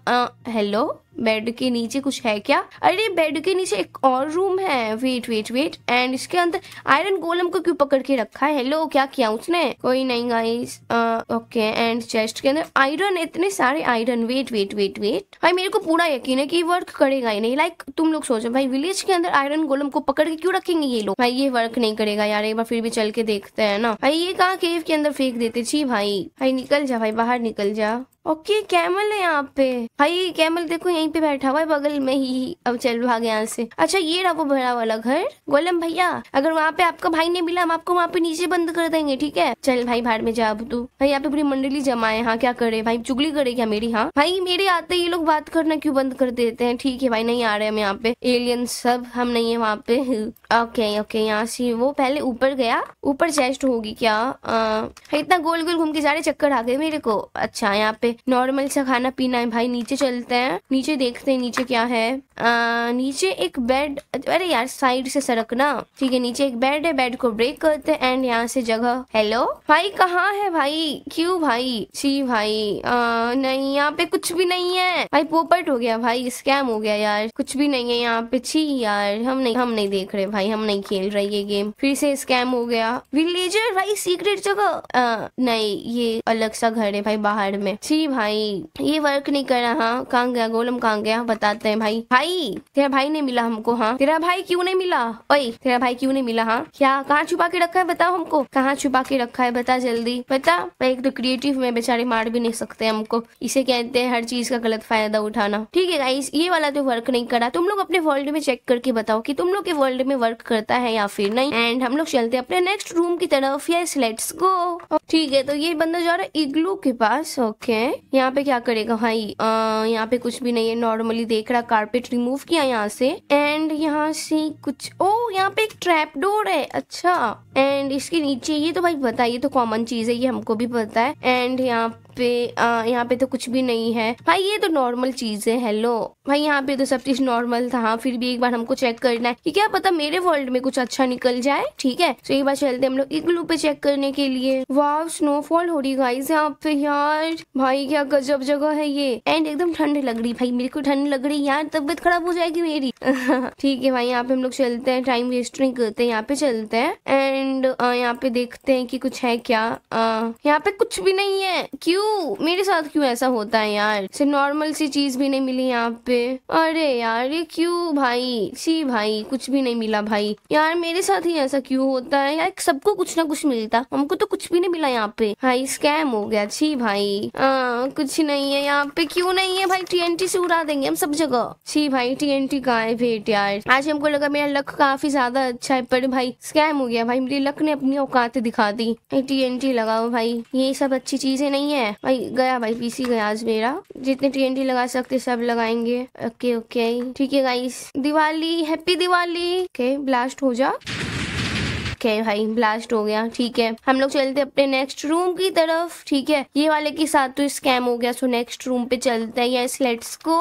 हेलो बेड के नीचे कुछ है क्या अरे बेड के नीचे एक और रूम है वेट वेट वेट एंड इसके अंदर आयरन गोलम को क्यों पकड़ के रखा है हेलो क्या किया उसने कोई नहीं गाइस ओके एंड चेस्ट के अंदर आयरन इतने सारे iron wait wait wait wait भाई मेरे को पूरा यकीन है कि वर्क करेगा ही नहीं लाइक तुम लोग सोचो भाई विलेज के अंदर आयरन गोलम को पकड़ के क्यूँ रखेंगे ये लोग भाई ये वर्क नहीं करेगा यार एक बार फिर भी चल के देखते है ना भाई ये कहा केव के अंदर फेंक देते जी भाई भाई निकल जा भाई बाहर निकल जा ओके कैमल है यहाँ पे भाई कैमल देखो यहीं पे बैठा हुआ है बगल में ही अब चल भाग यहाँ से अच्छा ये रहा वो बड़ा वाला घर गोलम भैया अगर वहाँ पे आपका भाई नहीं मिला हम आपको वहाँ पे नीचे बंद कर देंगे ठीक है चल भाई बाहर में जा तू भाई यहाँ पे पूरी मंडली जमा है हाँ क्या करे भाई चुगली करे क्या मेरी हाँ भाई मेरे आते ये लोग बात करना क्यों बंद कर देते हैं ठीक है भाई नहीं आ रहे हम यहाँ पे एलियन सब हम नहीं है वहाँ पे ओके ओके यहाँ से वो पहले ऊपर गया ऊपर चेस्ट होगी क्या इतना गोल गोल घूम के जा रहे चक्कर आ गए मेरे को अच्छा यहाँ पे नॉर्मल सा खाना पीना है भाई नीचे चलते हैं नीचे देखते हैं नीचे क्या है आ, नीचे एक बेड अरे यार साइड से ना ठीक है नीचे एक बेड है बेड को ब्रेक करते हैं एंड यहाँ से जगह हेलो भाई कहाँ है भाई क्यूँ भाई जी भाई आ, नहीं यहाँ पे कुछ भी नहीं है भाई पोपट हो गया भाई स्कैम हो गया यार कुछ भी नहीं है यहाँ पे छी यार हम नहीं हम नहीं देख रहे भाई हम नहीं खेल रहे ये गेम फिर से स्कैम हो गया विलेजर भाई सीक्रेट जगह नहीं ये अलग सा घर है भाई बाहर में छी जी भाई ये वर्क नहीं कर रहा हाँ कहाँ गया गोलम कहाँ गया बताते हैं भाई भाई तेरा भाई नहीं मिला हमको हाँ तेरा भाई क्यों नहीं मिला ओए तेरा भाई क्यों नहीं मिला हाँ क्या कहाँ छुपा के रखा है बताओ हमको कहाँ छुपा के रखा है बता जल्दी बता एक तो क्रिएटिव में बेचारे मार भी नहीं सकते हमको इसे कहते हैं हर चीज का गलत फायदा उठाना ठीक है गाइस ये वाला तो वर्क नहीं करा तुम लोग अपने वर्ल्ड में चेक करके बताओ की तुम लोग के वर्ल्ड में वर्क करता है या फिर नहीं एंड हम लोग चलते अपने नेक्स्ट रूम की तरफ यस लेट्स गो ठीक है तो ये बंदा जा रहा है इग्लू के पास ओके है यहाँ पे क्या करेगा भाई यहाँ पे कुछ भी नहीं है नॉर्मली देख रहा कारपेट रिमूव किया यहाँ से एंड यहाँ से कुछ ओ यहाँ पे एक ट्रैप डोर है अच्छा एंड इसके नीचे ये तो भाई बताइए तो कॉमन चीज है ये हमको भी पता है एंड यहाँ पे आ, यहाँ पे तो कुछ भी नहीं है भाई ये तो नॉर्मल चीज है हेलो भाई यहाँ पे तो सब चीज नॉर्मल था हाँ, फिर भी एक बार हमको चेक करना है कि क्या पता मेरे वर्ल्ड में कुछ अच्छा निकल जाए ठीक है तो एक बार चलते हम लोग इग्लू पे चेक करने के लिए वाव स्नोफॉल हो रही गाइज यहाँ पे यार भाई क्या गजब जगह है ये एंड एकदम ठंड लग रही भाई मेरे को ठंड लग रही यार तबियत खराब हो जाएगी मेरी ठीक है भाई यहाँ पे हम लोग चलते हैं टाइम वेस्ट नहीं करते यहाँ पे चलते हैं एंड यहाँ पे देखते हैं कि कुछ है क्या यहाँ पे कुछ भी नहीं है क्यों क्यों मेरे साथ क्यों ऐसा होता है यार सिर्फ नॉर्मल सी चीज भी नहीं मिली यहाँ पे अरे यार ये क्यों भाई सी भाई कुछ भी नहीं मिला भाई यार मेरे साथ ही ऐसा क्यों होता है यार सबको कुछ ना कुछ मिलता हमको तो कुछ भी नहीं मिला यहाँ पे भाई स्कैम हो गया छी भाई आ, कुछ नहीं है यहाँ पे क्यों नहीं है भाई टी से उड़ा देंगे हम सब जगह छी भाई टी का है भेट यार आज हमको लगा मेरा लक काफी ज्यादा अच्छा है पर भाई स्कैम हो गया भाई मेरी लक ने अपनी औकात दिखा दी टी एन टी लगाओ भाई ये सब अच्छी चीजें नहीं है है भाई गया भाई पीसी गया आज मेरा जितने टीएनटी लगा सकते सब लगाएंगे ओके ओके ठीक है guys Diwali happy Diwali okay blast हो जा ओके भाई ब्लास्ट हो गया ठीक है हम लोग चलते अपने नेक्स्ट रूम की तरफ ठीक है ये वाले के साथ तो स्कैम हो गया सो नेक्स्ट रूम पे चलते हैं यस लेट्स गो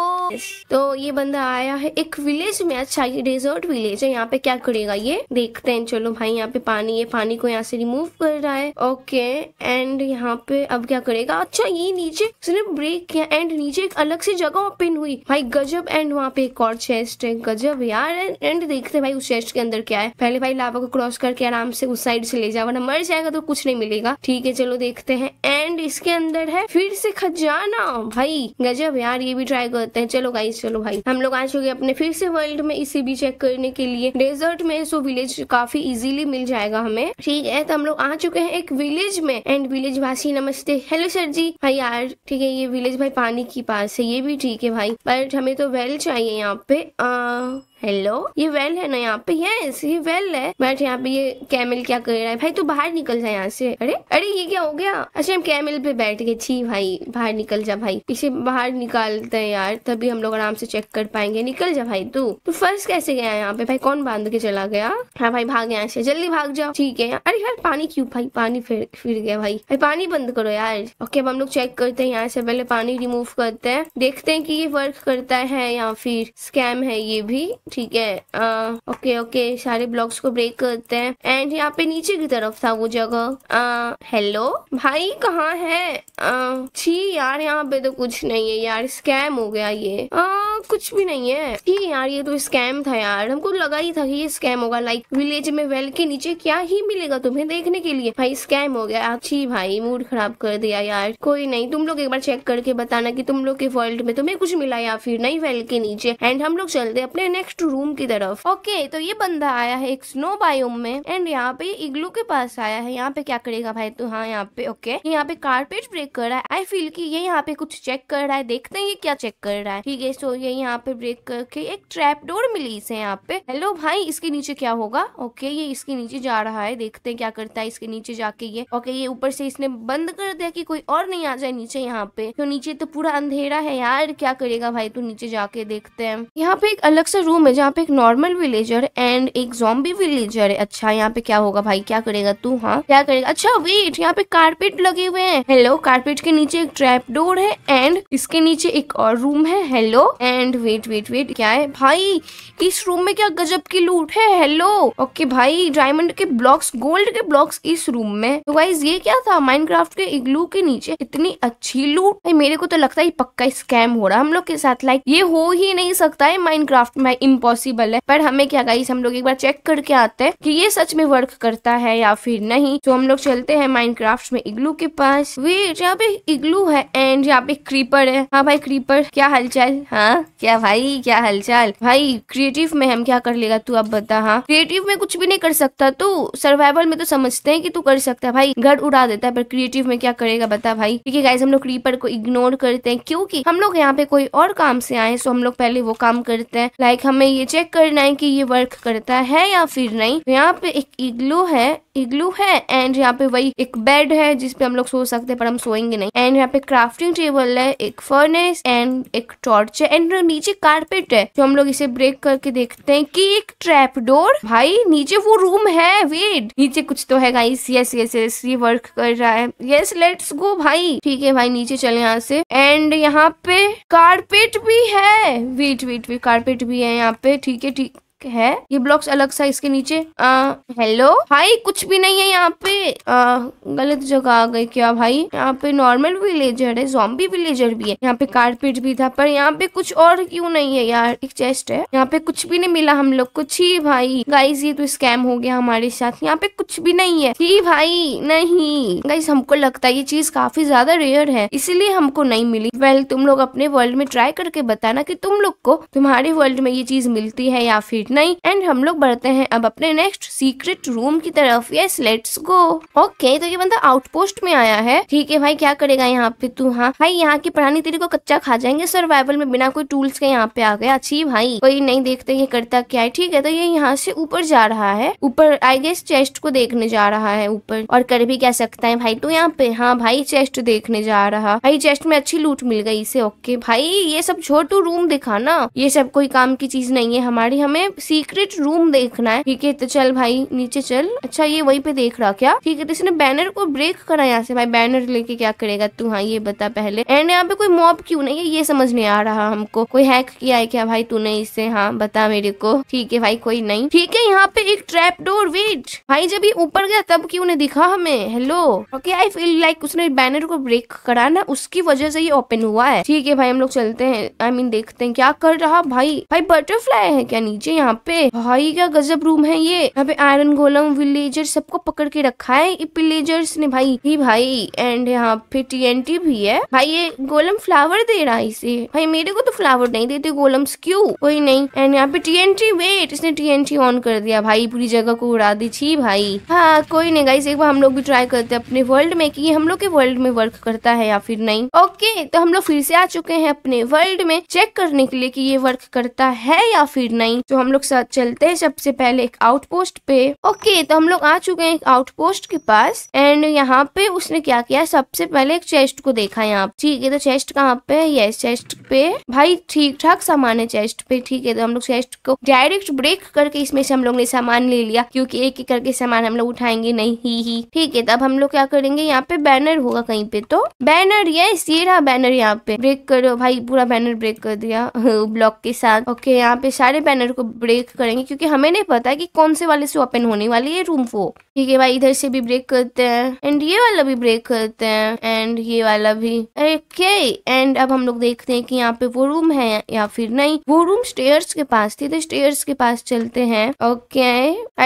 तो ये बंदा आया है एक विलेज में अच्छा ये डेजर्ट विलेज है यहाँ पे क्या करेगा ये देखते हैं चलो भाई यहाँ पे पानी है पानी को यहाँ से रिमूव कर रहा है ओके एंड यहाँ पे अब क्या करेगा अच्छा ये नीचे सिर्फ ब्रेक किया एंड नीचे एक अलग सी जगह ओपन हुई भाई गजब एंड वहाँ पे एक और चेस्ट है गजब यार एंड देखते भाई उस चेस्ट के अंदर क्या है पहले भाई लावा को क्रॉस करके आराम से उस साइड से ले जा वरना मर जाएगा तो कुछ नहीं मिलेगा ठीक है चलो देखते हैं एंड इसके अंदर है फिर से खजाना भाई गजब यार ये भी ट्राई करते हैं चलो गाइस चलो भाई हम लोग आ चुके अपने फिर से वर्ल्ड में इसे भी चेक करने के लिए डेजर्ट में सो विलेज काफी इजीली मिल जाएगा हमें ठीक है तो हम लोग आ चुके हैं एक विलेज में एंड विलेज वासी नमस्ते हेलो सर जी भाई यार ठीक है ये विलेज भाई पानी के पास है ये भी ठीक है भाई बट हमें तो वेल चाहिए यहाँ पे आ... हेलो ये वेल है ना यहाँ पे यस ये वेल है बट यहाँ पे ये कैमिल क्या कर रहा है भाई तू बाहर निकल जा यहाँ से अरे अरे ये क्या हो गया अच्छा हम कैमिल पे बैठ गए छी भाई बाहर निकल जा भाई इसे बाहर निकालते हैं यार तभी हम लोग आराम से चेक कर पाएंगे निकल जा भाई तू तू फर्स्ट कैसे गया यहाँ पे भाई कौन बांध के चला गया हाँ भाई भाग यहाँ से जल्दी भाग जाओ ठीक है अरे यार पानी क्यूँ भाई पानी फिर फिर गया भाई भाई पानी बंद करो यार ओके अब हम लोग चेक करते हैं यहाँ से पहले पानी रिमूव करते हैं देखते हैं की ये वर्क करता है या फिर स्कैम है ये भी ठीक है आ, ओके ओके सारे ब्लॉक्स को ब्रेक करते हैं एंड यहाँ पे नीचे की तरफ था वो जगह आ, हेलो भाई कहाँ है छी यार यहाँ पे तो कुछ नहीं है यार स्कैम हो गया ये आ, कुछ भी नहीं है ठीक यार ये तो स्कैम था यार हमको तो लगा ही था कि ये स्कैम होगा लाइक विलेज में वेल के नीचे क्या ही मिलेगा तुम्हें देखने के लिए भाई स्कैम हो गया अच्छी भाई मूड खराब कर दिया यार कोई नहीं तुम लोग एक बार चेक करके बताना कि तुम लोग के वर्ल्ड में तुम्हें कुछ मिला या फिर नहीं वेल के नीचे एंड हम लोग चलते अपने नेक्स्ट नेक्स्ट रूम की तरफ ओके okay, तो ये बंदा आया है एक स्नो बायोम में एंड यहाँ पे इग्लू के पास आया है यहाँ पे क्या करेगा भाई तो हाँ यहाँ पे ओके okay. यहाँ पे कारपेट ब्रेक कर रहा है आई फील की ये यहाँ पे कुछ चेक कर रहा है देखते हैं ये क्या चेक कर रहा है ठीक है सो ये यहाँ पे ब्रेक करके एक ट्रैप डोर मिली इसे यहाँ पे हेलो भाई इसके नीचे क्या होगा ओके ये इसके नीचे जा रहा है देखते हैं क्या करता है इसके नीचे जाके ये ओके ये ऊपर से इसने बंद कर दिया कि कोई और नहीं आ जाए नीचे यहाँ पे तो नीचे तो पूरा अंधेरा है यार क्या करेगा भाई तू नीचे जाके देखते हैं यहाँ पे एक अलग सा रूम है है जहाँ पे एक नॉर्मल विलेजर एंड एक जॉम्बी विलेजर है अच्छा यहाँ पे क्या होगा भाई क्या करेगा तू हाँ क्या करेगा अच्छा वेट यहाँ पे कारपेट लगे हुए हैं हेलो कारपेट के नीचे एक ट्रैप डोर है एंड इसके नीचे एक और रूम है hello and wait wait wait क्या है भाई इस रूम में क्या गजब की लूट है हेलो ओके भाई डायमंड के ब्लॉक्स गोल्ड के ब्लॉक्स इस रूम में तो गाइज ये क्या था माइनक्राफ्ट के इग्लू के नीचे इतनी अच्छी लूट भाई मेरे को तो लगता है पक्का स्कैम हो रहा है हम लोग के साथ लाइक ये हो ही नहीं सकता है माइनक्राफ्ट में इम्पॉसिबल है पर हमें क्या गाइस हम लोग एक बार चेक करके आते हैं कि ये सच में वर्क करता है या फिर नहीं तो हम लोग चलते हैं माइनक्राफ्ट में इग्लू के पास वे यहाँ पे इग्लू है एंड यहाँ पे क्रीपर है हाँ भाई क्रीपर क्या हलचल हाँ क्या भाई क्या हलचल भाई क्रिएटिव में हम क्या कर लेगा तू अब बता हाँ क्रिएटिव में कुछ भी नहीं कर सकता तू सर्वाइवल में तो समझते हैं की तू कर सकता है भाई घर उड़ा देता है पर क्रिएटिव में क्या करेगा बता भाई ठीक है गाइज हम लोग क्रीपर को इग्नोर करते हैं क्योंकि हम लोग यहाँ पे कोई और काम से आए सो हम लोग पहले वो काम करते हैं लाइक हम हमें ये चेक करना है कि ये वर्क करता है या फिर नहीं तो यहाँ पे एक इग्लू है इग्लू है एंड यहाँ पे वही एक बेड है जिसपे हम लोग सो सकते हैं पर हम सोएंगे नहीं एंड यहाँ पे क्राफ्टिंग टेबल है एक फर्नेस एंड एक टॉर्च है एंड नीचे कारपेट है जो हम लोग इसे ब्रेक करके देखते हैं कि एक ट्रैप डोर भाई नीचे वो रूम है वेट नीचे कुछ तो है गाइस यस यस यस ये वर्क कर रहा है यस लेट्स गो भाई ठीक है भाई नीचे चले यहाँ से एंड यहाँ पे कारपेट भी है वेट वेट वेट कारपेट भी है यहाँ पे ठीक है ठीक है ये ब्लॉक्स अलग साइज के नीचे आ, हेलो भाई कुछ भी नहीं है यहाँ पे आ, गलत जगह आ गई क्या भाई यहाँ पे नॉर्मल विलेजर है जॉम्बी विलेजर भी है यहाँ पे कारपेट भी था पर यहाँ पे कुछ और क्यों नहीं है यार एक चेस्ट है यहाँ पे कुछ भी नहीं मिला हम लोग कुछ ही भाई गाइज ये तो स्कैम हो गया हमारे साथ यहाँ पे कुछ भी नहीं है ही भाई नहीं गाइज हमको लगता है ये चीज काफी ज्यादा रेयर है इसीलिए हमको नहीं मिली वेल तुम लोग अपने वर्ल्ड में ट्राई करके बताना की तुम लोग को तुम्हारे वर्ल्ड में ये चीज मिलती है या फिर इतना ही एंड हम लोग बढ़ते हैं अब अपने नेक्स्ट सीक्रेट रूम की तरफ यस लेट्स गो ओके तो ये बंदा आउटपोस्ट में आया है ठीक है भाई क्या करेगा यहाँ पे तू हाँ भाई यहाँ की प्राणी तेरे को कच्चा खा जाएंगे सर्वाइवल में बिना कोई टूल्स के यहाँ पे आ गया अच्छी भाई कोई नहीं देखते ये करता क्या है ठीक है तो ये यहाँ से ऊपर जा रहा है ऊपर आई गेस चेस्ट को देखने जा रहा है ऊपर और कर भी क्या सकता है भाई तू यहाँ पे हाँ भाई चेस्ट देखने जा रहा भाई चेस्ट में अच्छी लूट मिल गई इसे ओके भाई ये सब छोटू रूम दिखाना ये सब कोई काम की चीज नहीं है हमारी हमें सीक्रेट रूम देखना है ठीक है तो चल भाई नीचे चल अच्छा ये वही पे देख रहा क्या ठीक है तो इसने बैनर को ब्रेक करा यहाँ से भाई बैनर लेके क्या करेगा तू हाँ ये बता पहले एंड यहाँ पे कोई मॉब क्यूँ नहीं है ये समझ नहीं आ रहा हमको कोई हैक किया है क्या भाई तू इससे हाँ बता मेरे को ठीक है भाई कोई नहीं ठीक है यहाँ पे एक ट्रैप डोर वेट भाई जब ये ऊपर गया तब क्यों ने दिखा हमें hello okay I feel like उसने बैनर को ब्रेक करा ना उसकी वजह से ये ओपन हुआ है ठीक है भाई हम लोग चलते हैं आई I मीन mean, देखते हैं क्या कर रहा भाई भाई बटरफ्लाई है क्या नीचे यहाँ यहाँ पे भाई क्या गजब रूम है ये यहाँ पे आयरन गोलम विलेजर सबको पकड़ के रखा है पिलेजर्स विलेजर्स ने भाई ही भाई एंड यहाँ पे टीएनटी भी है भाई ये गोलम फ्लावर दे रहा है इसे भाई मेरे को तो फ्लावर नहीं देते गोलम्स क्यू कोई नहीं एंड यहाँ पे टीएनटी वेट इसने टीएनटी ऑन कर दिया भाई पूरी जगह को उड़ा दी छी भाई हाँ कोई नहीं गाइस एक बार हम लोग भी ट्राई करते हैं अपने वर्ल्ड में कि ये हम लोग के वर्ल्ड में वर्क करता है या फिर नहीं ओके तो हम लोग फिर से आ चुके हैं अपने वर्ल्ड में चेक करने के लिए कि ये वर्क करता है या फिर नहीं तो हम लोग लोग साथ चलते हैं सबसे पहले एक आउटपोस्ट पे ओके तो हम लोग आ चुके हैं एक आउटपोस्ट के पास एंड यहाँ पे उसने क्या किया सबसे पहले एक चेस्ट को देखा यहाँ ठीक है तो चेस्ट कहाँ पे ये चेस्ट पे भाई ठीक ठाक सामान है चेस्ट पे ठीक है तो हम लोग चेस्ट को डायरेक्ट ब्रेक करके इसमें से हम लोग ने सामान ले लिया क्योंकि एक एक करके सामान हम लोग उठाएंगे नहीं ही ही ठीक है तब तो हम लोग क्या करेंगे यहाँ पे बैनर होगा कहीं पे तो बैनर यस ये रहा बैनर यहाँ पे ब्रेक करो भाई पूरा बैनर ब्रेक कर दिया ब्लॉक के साथ ओके यहाँ पे सारे बैनर को ब्रेक ब्रेक करेंगे क्योंकि हमें नहीं पता कि कौन से वाले से ओपन होने वाली है रूम फोर ठीक है भाई इधर से भी ब्रेक करते हैं एंड ये वाला भी ब्रेक करते हैं एंड ये वाला भी ओके एंड अब हम लोग देखते हैं कि यहाँ पे वो रूम है या फिर नहीं वो रूम स्टेयर्स के पास थी तो स्टेयर्स के पास चलते हैं ओके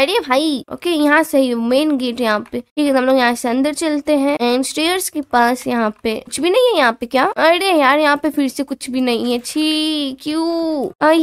अरे भाई ओके यहाँ से मेन गेट यहाँ पे ठीक है तो हम लोग यहाँ से अंदर चलते हैं एंड स्टेयर्स के पास यहाँ पे कुछ भी नहीं है यहाँ पे क्या अरे यार यहाँ पे फिर से कुछ भी नहीं है छी क्यू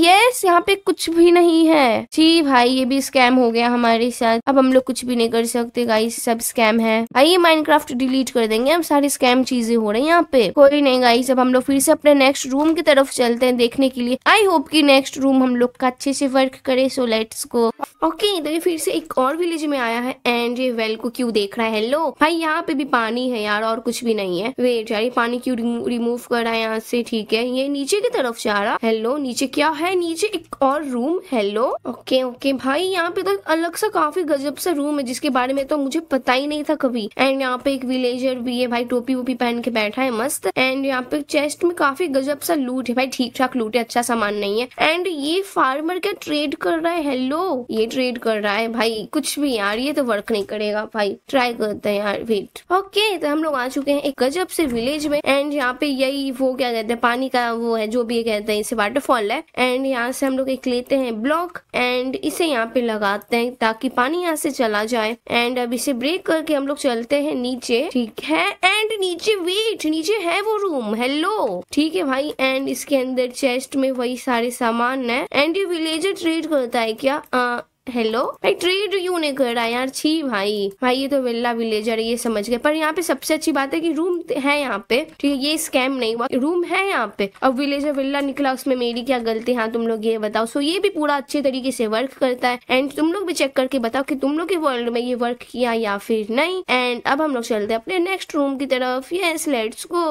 यस यहाँ पे कुछ भी नहीं नहीं है जी भाई ये भी स्कैम हो गया हमारे साथ अब हम लोग कुछ भी नहीं कर सकते गाइस सब स्कैम है आइए माइनक्राफ्ट डिलीट कर देंगे हम सारी स्कैम चीजें हो रही है यहाँ पे कोई नहीं गाइस अब हम लोग फिर से अपने नेक्स्ट रूम की तरफ चलते हैं देखने के लिए आई होप की नेक्स्ट रूम हम लोग का अच्छे से वर्क करे सो लेट्स को ओके ये फिर से एक और विलेज में आया है एंड ये वेल को क्यूँ देख रहा है हेलो भाई यहाँ पे भी पानी है यार और कुछ भी नहीं है वे यार पानी क्यों रिमूव कर रहा है यहाँ से ठीक है ये नीचे की तरफ जा रहा हेलो नीचे क्या है नीचे एक और रूम हेलो ओके ओके भाई यहाँ पे तो अलग सा काफी गजब सा रूम है जिसके बारे में तो मुझे पता ही नहीं था कभी एंड यहाँ पे एक विलेजर भी है भाई टोपी वोपी पहन के बैठा है मस्त एंड यहाँ पे चेस्ट में काफी गजब सा लूट है भाई ठीक ठाक लूट है अच्छा सामान नहीं है एंड ये फार्मर क्या ट्रेड कर रहा है हेलो ये ट्रेड कर रहा है भाई कुछ भी यार ये तो वर्क नहीं करेगा भाई ट्राई करते हैं यार वेट ओके तो हम लोग आ चुके हैं एक गजब से विलेज में एंड यहाँ पे यही वो क्या कहते हैं पानी का वो है जो भी कहते हैं इसे वाटरफॉल है एंड यहाँ से हम लोग एक लेते हैं ब्लॉक एंड इसे यहाँ पे लगाते हैं ताकि पानी यहाँ से चला जाए एंड अब इसे ब्रेक करके हम लोग चलते हैं नीचे ठीक है एंड नीचे वेट नीचे है वो रूम हेलो ठीक है भाई एंड इसके अंदर चेस्ट में वही सारे सामान है एंड ये विलेजर ट्रेड करता है क्या आ, हेलो भाई ट्रेड यू नहीं कर रहा यार छी भाई भाई ये तो वेल्ला विलेजर ये समझ गए पर यहाँ पे सबसे अच्छी बात है कि रूम है यहाँ पे ठीक है ये स्कैम नहीं हुआ रूम है यहाँ पे अब विलेजर विल्ला निकला उसमें मेरी क्या गलती हाँ तुम लोग ये बताओ सो ये भी पूरा अच्छे तरीके से वर्क करता है एंड तुम लोग भी चेक करके बताओ की तुम लोग के वर्ल्ड में ये वर्क किया या फिर नहीं एंड अब हम लोग चलते अपने नेक्स्ट रूम की तरफ ये स्लेट्स को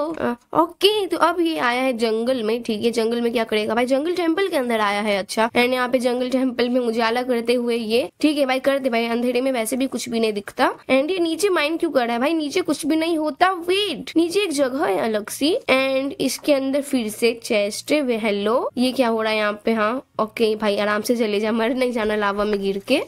ओके तो अब ये आया है जंगल में ठीक है जंगल में क्या करेगा भाई जंगल टेम्पल के अंदर आया है अच्छा एंड यहाँ पे जंगल टेम्पल में मुझे अलग करते हुए ये ठीक है भाई कर दे भाई अंधेरे में वैसे भी कुछ भी नहीं दिखता एंड ये नीचे माइंड क्यों कर रहा है भाई नीचे कुछ भी नहीं होता वेट नीचे एक जगह है अलग सी एंड इसके अंदर फिर से चेस्ट वे हेलो ये क्या हो रहा है यहाँ पे हाँ ओके भाई आराम से चले जा मर नहीं जाना लावा में गिर के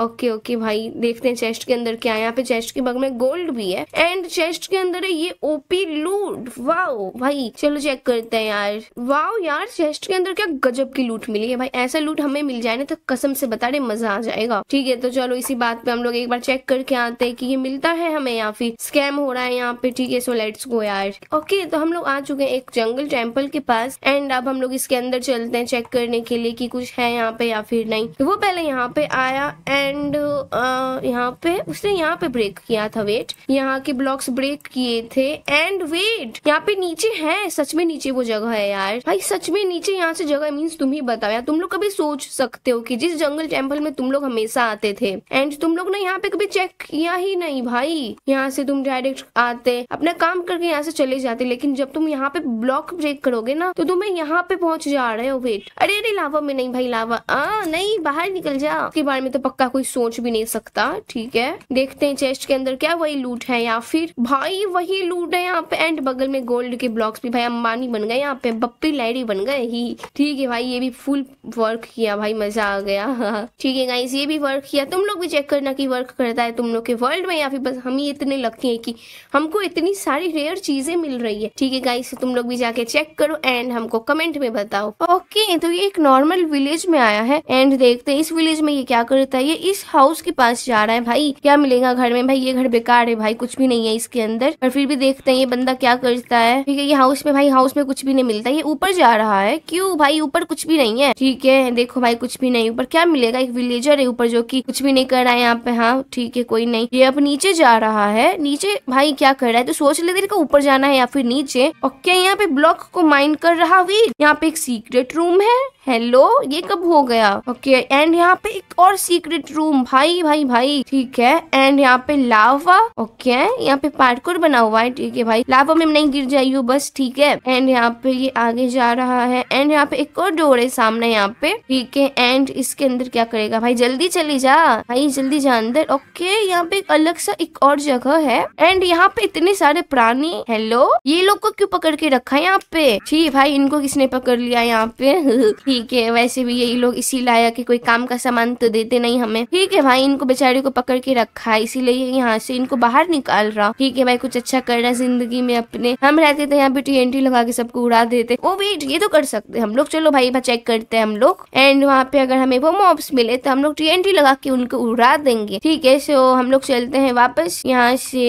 ओके ओके भाई देखते हैं चेस्ट के अंदर क्या है यहाँ पे चेस्ट के बग में गोल्ड भी है एंड चेस्ट के अंदर है ये ओपी लूट वाओ भाई चलो चेक करते हैं यार वाओ यार चेस्ट के अंदर क्या गजब की लूट मिली है भाई ऐसा लूट हमें मिल जाए ना तो कसम से बता रहे मजा आ जाएगा ठीक है तो चलो इसी बात पे हम लोग एक बार चेक करके आते हैं कि ये मिलता है हमें या फिर स्कैम हो रहा है यहाँ पे ठीक है सो लेट्स गो यार ओके तो हम लोग आ चुके हैं एक जंगल टेम्पल के पास एंड अब हम लोग इसके अंदर चलते हैं चेक करने के लिए की कुछ है यहाँ पे या फिर नहीं तो वो पहले यहाँ पे पे आया एंड uh, यहाँ पे उसने यहाँ पे ब्रेक किया था वेट यहाँ के ब्लॉक्स ब्रेक किए थे एंड वेट यहाँ पे नीचे है सच में नीचे वो जगह है यार भाई सच में नीचे यहाँ से जगह मीन्स तुम ही बताओ यार तुम लोग कभी सोच सकते हो कि जिस जंगल टेम्पल में तुम लोग हमेशा आते थे एंड तुम लोग ने यहाँ पे कभी चेक किया ही नहीं भाई यहाँ से तुम डायरेक्ट आते अपना काम करके यहाँ से चले जाते लेकिन जब तुम यहाँ पे ब्लॉक ब्रेक करोगे ना तो तुम्हें यहाँ पे पहुंच जा रहे हो वेट अरे अरे लावा में नहीं भाई लावा आ, नहीं बाहर निकल जाओ ना के बारे में तो पक्का कोई सोच भी नहीं सकता ठीक है देखते हैं चेस्ट के अंदर क्या वही लूट है या फिर भाई वही लूट है यहाँ पे एंड बगल में गोल्ड के ब्लॉक्स भी भाई अंबानी बन गए यहाँ पे बप्पी लैडी बन गए ही ठीक है भाई ये भी फुल वर्क किया भाई मजा आ गया ठीक है गाइस ये भी वर्क किया तुम लोग भी चेक करना की वर्क करता है तुम लोग के वर्ल्ड में या फिर बस हम ही इतने लकी है की हमको इतनी सारी रेयर चीजें मिल रही है ठीक है गाइस तुम लोग भी जाके चेक करो एंड हमको कमेंट में बताओ ओके तो ये एक नॉर्मल विलेज में आया है एंड देखते हैं इस विलेज में ये क्या करता है ये इस हाउस के पास जा रहा है भाई क्या मिलेगा घर में भाई ये घर बेकार है भाई कुछ भी नहीं है इसके अंदर पर फिर भी देखते हैं ये बंदा क्या करता है ठीक है ये हाउस में भाई हाउस में कुछ भी नहीं मिलता ये ऊपर जा रहा है क्यूँ भाई ऊपर कुछ भी नहीं है ठीक है देखो भाई कुछ भी नहीं ऊपर क्या मिलेगा एक विलेजर है ऊपर जो की कुछ भी नहीं कर रहा है यहाँ पे हाँ ठीक है कोई नहीं ये अब नीचे जा रहा है नीचे भाई क्या कर रहा है तो सोच लेते इनको ऊपर जाना है या फिर नीचे और क्या यहाँ पे ब्लॉक को माइंड कर रहा वीर यहाँ पे एक सीक्रेट रूम है हेलो ये कब हो गया ओके एंड यहाँ पे एक एक और सीक्रेट रूम भाई भाई भाई ठीक है एंड यहाँ पे लावा ओके यहाँ पे पार्कुर बना हुआ है ठीक है भाई लावा में नहीं गिर जाइयो बस ठीक है एंड यहाँ पे ये आगे जा रहा है एंड यहाँ पे एक और डोर है सामने यहाँ पे ठीक है एंड इसके अंदर क्या करेगा भाई जल्दी चली जा भाई जल्दी जा अंदर ओके यहाँ पे एक अलग सा एक और जगह है एंड यहाँ पे इतने सारे प्राणी हेलो ये लोग को क्यों पकड़ के रखा है यहाँ पे ठीक भाई इनको किसने पकड़ लिया यहाँ पे ठीक है वैसे भी यही लोग इसी लाया की कोई काम का सामान टाइम तो देते नहीं हमें ठीक है भाई इनको बेचारे को पकड़ के रखा है इसीलिए यहाँ से इनको बाहर निकाल रहा हूँ ठीक है भाई कुछ अच्छा कर रहा जिंदगी में अपने हम रहते तो यहाँ पे टी लगा के सबको उड़ा देते वो भी ये तो कर सकते हम लोग चलो भाई चेक करते हैं हम लोग एंड वहाँ पे अगर हमें वो मॉब्स मिले तो हम लोग टी लगा के उनको उड़ा देंगे ठीक है सो हम लोग चलते हैं वापस यहाँ से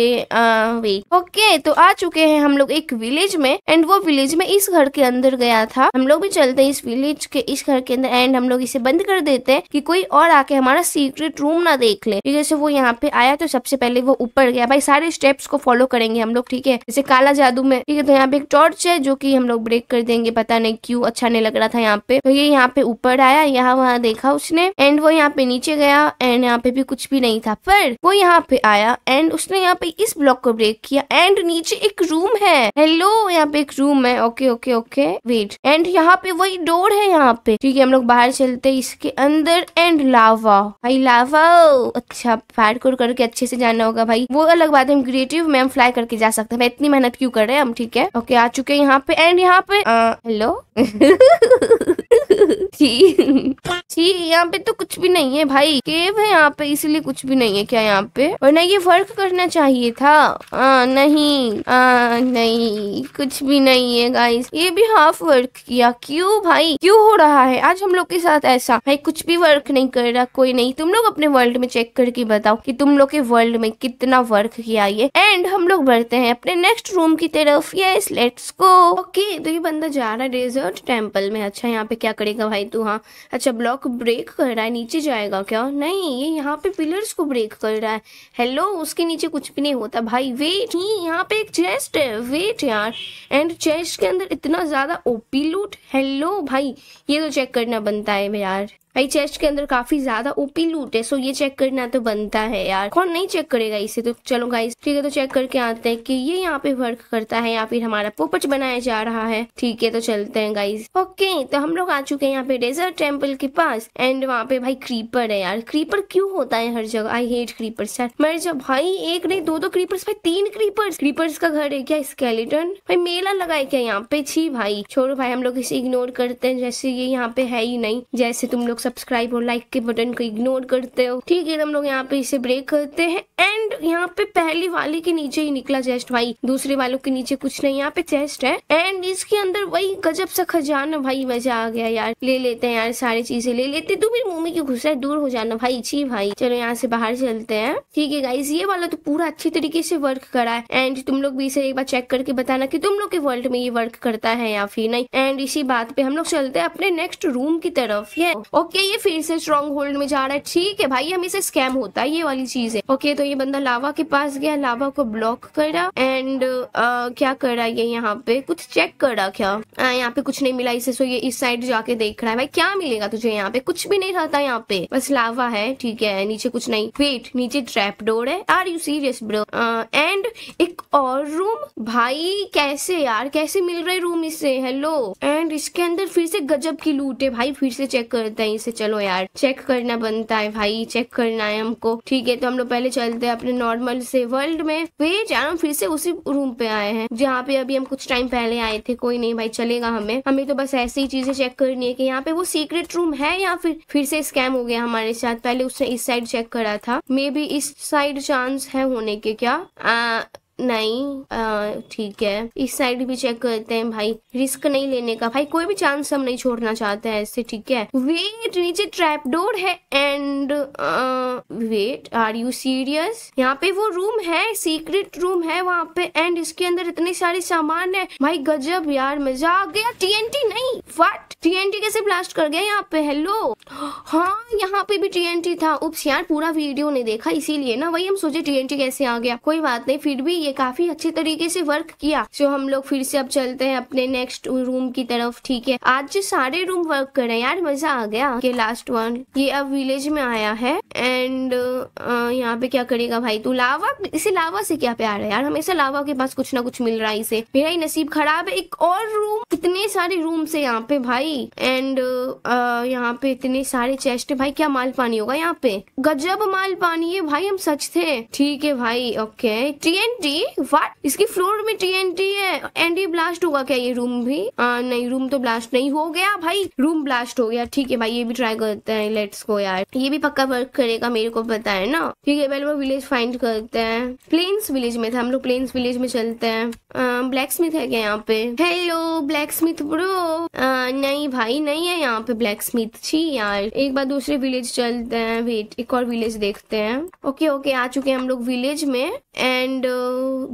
वेट ओके तो आ चुके हैं हम लोग एक विलेज में एंड वो विलेज में इस घर के अंदर गया था हम लोग भी चलते हैं इस विलेज के इस घर के अंदर एंड हम लोग इसे बंद कर देते हैं कि कोई और आके हमारा सीक्रेट रूम ना देख ले जैसे वो यहाँ पे आया तो सबसे पहले वो ऊपर गया भाई सारे स्टेप्स को फॉलो करेंगे हम लोग ठीक है जैसे काला जादू में ठीक है तो यहाँ पे एक टॉर्च है जो की हम लोग ब्रेक कर देंगे पता नहीं क्यूँ अच्छा नहीं लग रहा था यहाँ पे तो ये यहाँ पे ऊपर आया यहाँ वहाँ देखा उसने एंड वो यहाँ पे नीचे गया एंड यहाँ पे भी कुछ भी नहीं था पर वो यहाँ पे आया एंड उसने यहाँ पे इस ब्लॉक को ब्रेक किया एंड नीचे एक रूम है हेलो यहाँ पे एक रूम है okay okay okay wait and यहाँ पे वही डोर है यहाँ पे ठीक है हम लोग बाहर चलते इसके अंदर एंड लावा भाई लावा अच्छा फायर कोड करके अच्छे से जाना होगा भाई वो अलग बात है हम क्रिएटिव में हम फ्लाई करके जा सकते हैं इतनी मेहनत क्यों कर रहे हैं हम ठीक है ओके आ चुके हैं यहाँ पे एंड यहाँ पे हेलो ठीक यहाँ पे तो कुछ भी नहीं है भाई केव है यहाँ पे इसीलिए कुछ भी नहीं है क्या यहाँ पे ना ये वर्क करना चाहिए था आ, नहीं आ, नहीं कुछ भी नहीं है गाइस ये भी हाफ वर्क किया क्यों भाई क्यों हो रहा है आज हम लोग के साथ ऐसा भाई कुछ भी वर्क नहीं कर रहा कोई नहीं तुम लोग अपने वर्ल्ड में चेक करके बताओ कि तुम लोग के वर्ल्ड में कितना वर्क किया ये एंड हम लोग बढ़ते हैं अपने नेक्स्ट रूम की तरफ यस लेट्स गो ओके तो ये बंदा जा रहा है डेजर्ट टेम्पल में अच्छा यहाँ पे क्या करेगा भाई तू हाँ अच्छा ब्लॉक ब्रेक कर रहा है नीचे जाएगा क्या नहीं ये यहाँ पे पिलर्स को ब्रेक कर रहा है हेलो उसके नीचे कुछ भी नहीं होता भाई वेट ही यहाँ पे एक चेस्ट है वेट यार एंड चेस्ट के अंदर इतना ज्यादा ओपी लूट हेलो भाई ये तो चेक करना बनता है यार भाई चेस्ट के अंदर काफी ज्यादा ओपी लूट है सो ये चेक करना तो बनता है यार कौन नहीं चेक करेगा इसे तो चलो गाइस ठीक है तो चेक करके आते हैं कि ये यहाँ पे वर्क करता है या फिर हमारा पोपच बनाया जा रहा है ठीक है तो चलते हैं गाइस ओके तो हम लोग आ चुके हैं यहाँ पे डेजर्ट टेम्पल के पास एंड वहाँ पे भाई क्रीपर है यार क्रीपर क्यूँ होता है हर जगह आई हेट क्रीपर यार मेरे जब भाई एक नहीं दो दो तो क्रीपर्स भाई तीन क्रीपर्स क्रीपर्स का घर है क्या स्केलेटन भाई मेला लगा है क्या यहाँ पे छी भाई छोड़ो भाई हम लोग इसे इग्नोर करते हैं जैसे ये यहाँ पे है ही नहीं जैसे तुम लोग सब्सक्राइब और लाइक के बटन को इग्नोर करते हो ठीक है हम लोग यहाँ पे इसे ब्रेक करते हैं एंड यहाँ पे पहली वाले के नीचे ही निकला चेस्ट भाई दूसरे वालों के नीचे कुछ नहीं यहाँ पे चेस्ट है एंड इसके अंदर वही गजब सा खजाना भाई मजा आ गया यार ले लेते हैं यार सारी चीजें ले लेते तू मेरी मम्मी की क्यों दूर हो जाना भाई जी भाई चलो यहाँ से बाहर चलते हैं ठीक है गाइज ये वाला तो पूरा अच्छी तरीके से वर्क करा है एंड तुम लोग भी इसे एक बार चेक करके बताना की तुम लोग के वर्ल्ड में ये वर्क करता है या फिर नहीं एंड इसी बात पे हम लोग चलते हैं अपने नेक्स्ट रूम की तरफ ये ओके ओके ये फिर से स्ट्रॉन्ग होल्ड में जा रहा है ठीक है भाई हमें से स्कैम होता है ये वाली चीज है ओके तो ये बंदा लावा के पास गया लावा को ब्लॉक करा एंड कर क्या करा ये यहाँ पे कुछ चेक करा क्या यहाँ पे कुछ नहीं मिला इसे सो ये इस साइड जाके देख रहा है भाई क्या मिलेगा तुझे यहाँ पे कुछ भी नहीं रहता यहाँ पे बस लावा है ठीक है नीचे कुछ नहीं वेट नीचे ट्रैप डोर है are you serious bro and एक और रूम भाई कैसे यार कैसे मिल रहे रूम इससे हेलो एंड इसके अंदर फिर से गजब की लूट है भाई फिर से चेक करते हैं से चलो यार चेक करना बनता है भाई चेक करना है हमको ठीक है तो हम लोग पहले चलते हैं अपने नॉर्मल से वर्ल्ड में वे चारों फिर से उसी रूम पे आए हैं जहाँ पे अभी हम कुछ टाइम पहले आए थे कोई नहीं भाई चलेगा हमें हमें तो बस ऐसी ही चीजें चेक करनी है की यहाँ पे वो सीक्रेट रूम है या फिर फिर से स्कैम हो गया हमारे साथ पहले उसने इस साइड चेक करा था मे बी इस साइड चांस है होने के क्या नहीं ठीक है इस साइड भी चेक करते हैं भाई रिस्क नहीं लेने का भाई कोई भी चांस हम नहीं छोड़ना चाहते हैं ऐसे ठीक है वेट नीचे ट्रैप डोर है and wait are you serious यहाँ पे वो रूम है सीक्रेट रूम है वहाँ पे एंड इसके अंदर इतने सारे सामान है भाई गजब यार मजा आ गया टीएनटी नहीं वट टीएनटी कैसे ब्लास्ट कर गया यहाँ पे हेलो हाँ यहाँ पे भी टीएनटी था उप यार पूरा वीडियो नहीं देखा इसीलिए ना वही हम सोचे टीएनटी कैसे आ गया कोई बात नहीं फिर भी ये काफी अच्छे तरीके से वर्क किया सो हम लोग फिर से अब चलते हैं अपने नेक्स्ट रूम की तरफ ठीक है आज सारे रूम वर्क कर रहे हैं यार मजा आ गया के लास्ट वन ये अब विलेज में आया है एंड यहाँ पे क्या करेगा भाई तू लावा इसे लावा से क्या प्यार है यार हमेशा लावा के पास कुछ ना कुछ मिल रहा है इसे मेरा ही नसीब खराब है एक और रूम इतने सारे रूम से यहाँ पे भाई एंड यहाँ पे इतने सारे चेस्ट भाई क्या माल पानी होगा यहाँ पे गजब माल पानी है भाई हम सच थे ठीक है भाई ओके टी टी ये वाट इसकी फ्लोर में टी एन टी है एंटी ब्लास्ट होगा क्या ये रूम भी आ, नहीं रूम तो ब्लास्ट नहीं हो गया भाई रूम ब्लास्ट हो गया ठीक है भाई ये भी ट्राई करते हैं लेट्स गो यार ये भी पक्का वर्क करेगा मेरे को पता है ना ठीक है पहले वो विलेज फाइंड करते हैं प्लेन्स विलेज में था हम लोग प्लेन्स विलेज में चलते हैं ब्लैक स्मिथ है क्या यहाँ पे हेलो ब्लैक स्मिथ ब्रो नहीं भाई नहीं है यहाँ पे ब्लैक स्मिथ छी यार एक बार दूसरे विलेज चलते हैं वेट एक और विलेज देखते हैं ओके ओके आ चुके हैं हम लोग विलेज में एंड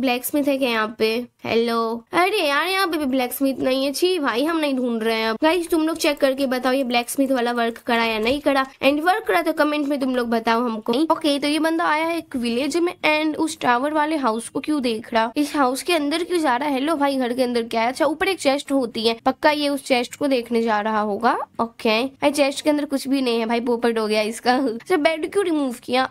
ब्लैक स्मिथ है क्या यहाँ पे हेलो अरे यार यहाँ पे भी ब्लैक स्मिथ नहीं है छी भाई हम नहीं ढूंढ रहे हैं अब गाइस तुम लोग चेक करके बताओ ये ब्लैक स्मिथ वाला वर्क करा या नहीं करा एंड वर्क करा तो कमेंट में तुम लोग बताओ हमको ओके okay, तो ये बंदा आया है एक विलेज में एंड उस टावर वाले हाउस को क्यूँ देख रहा इस हाउस के अंदर क्यों जा रहा है हेलो भाई घर के अंदर क्या है अच्छा ऊपर एक चेस्ट होती है पक्का ये उस चेस्ट को देखने जा रहा होगा ओके चेस्ट के अंदर कुछ भी नहीं है भाई पोपट हो गया इसका बेड अच्छा, क्यों रिमूव किया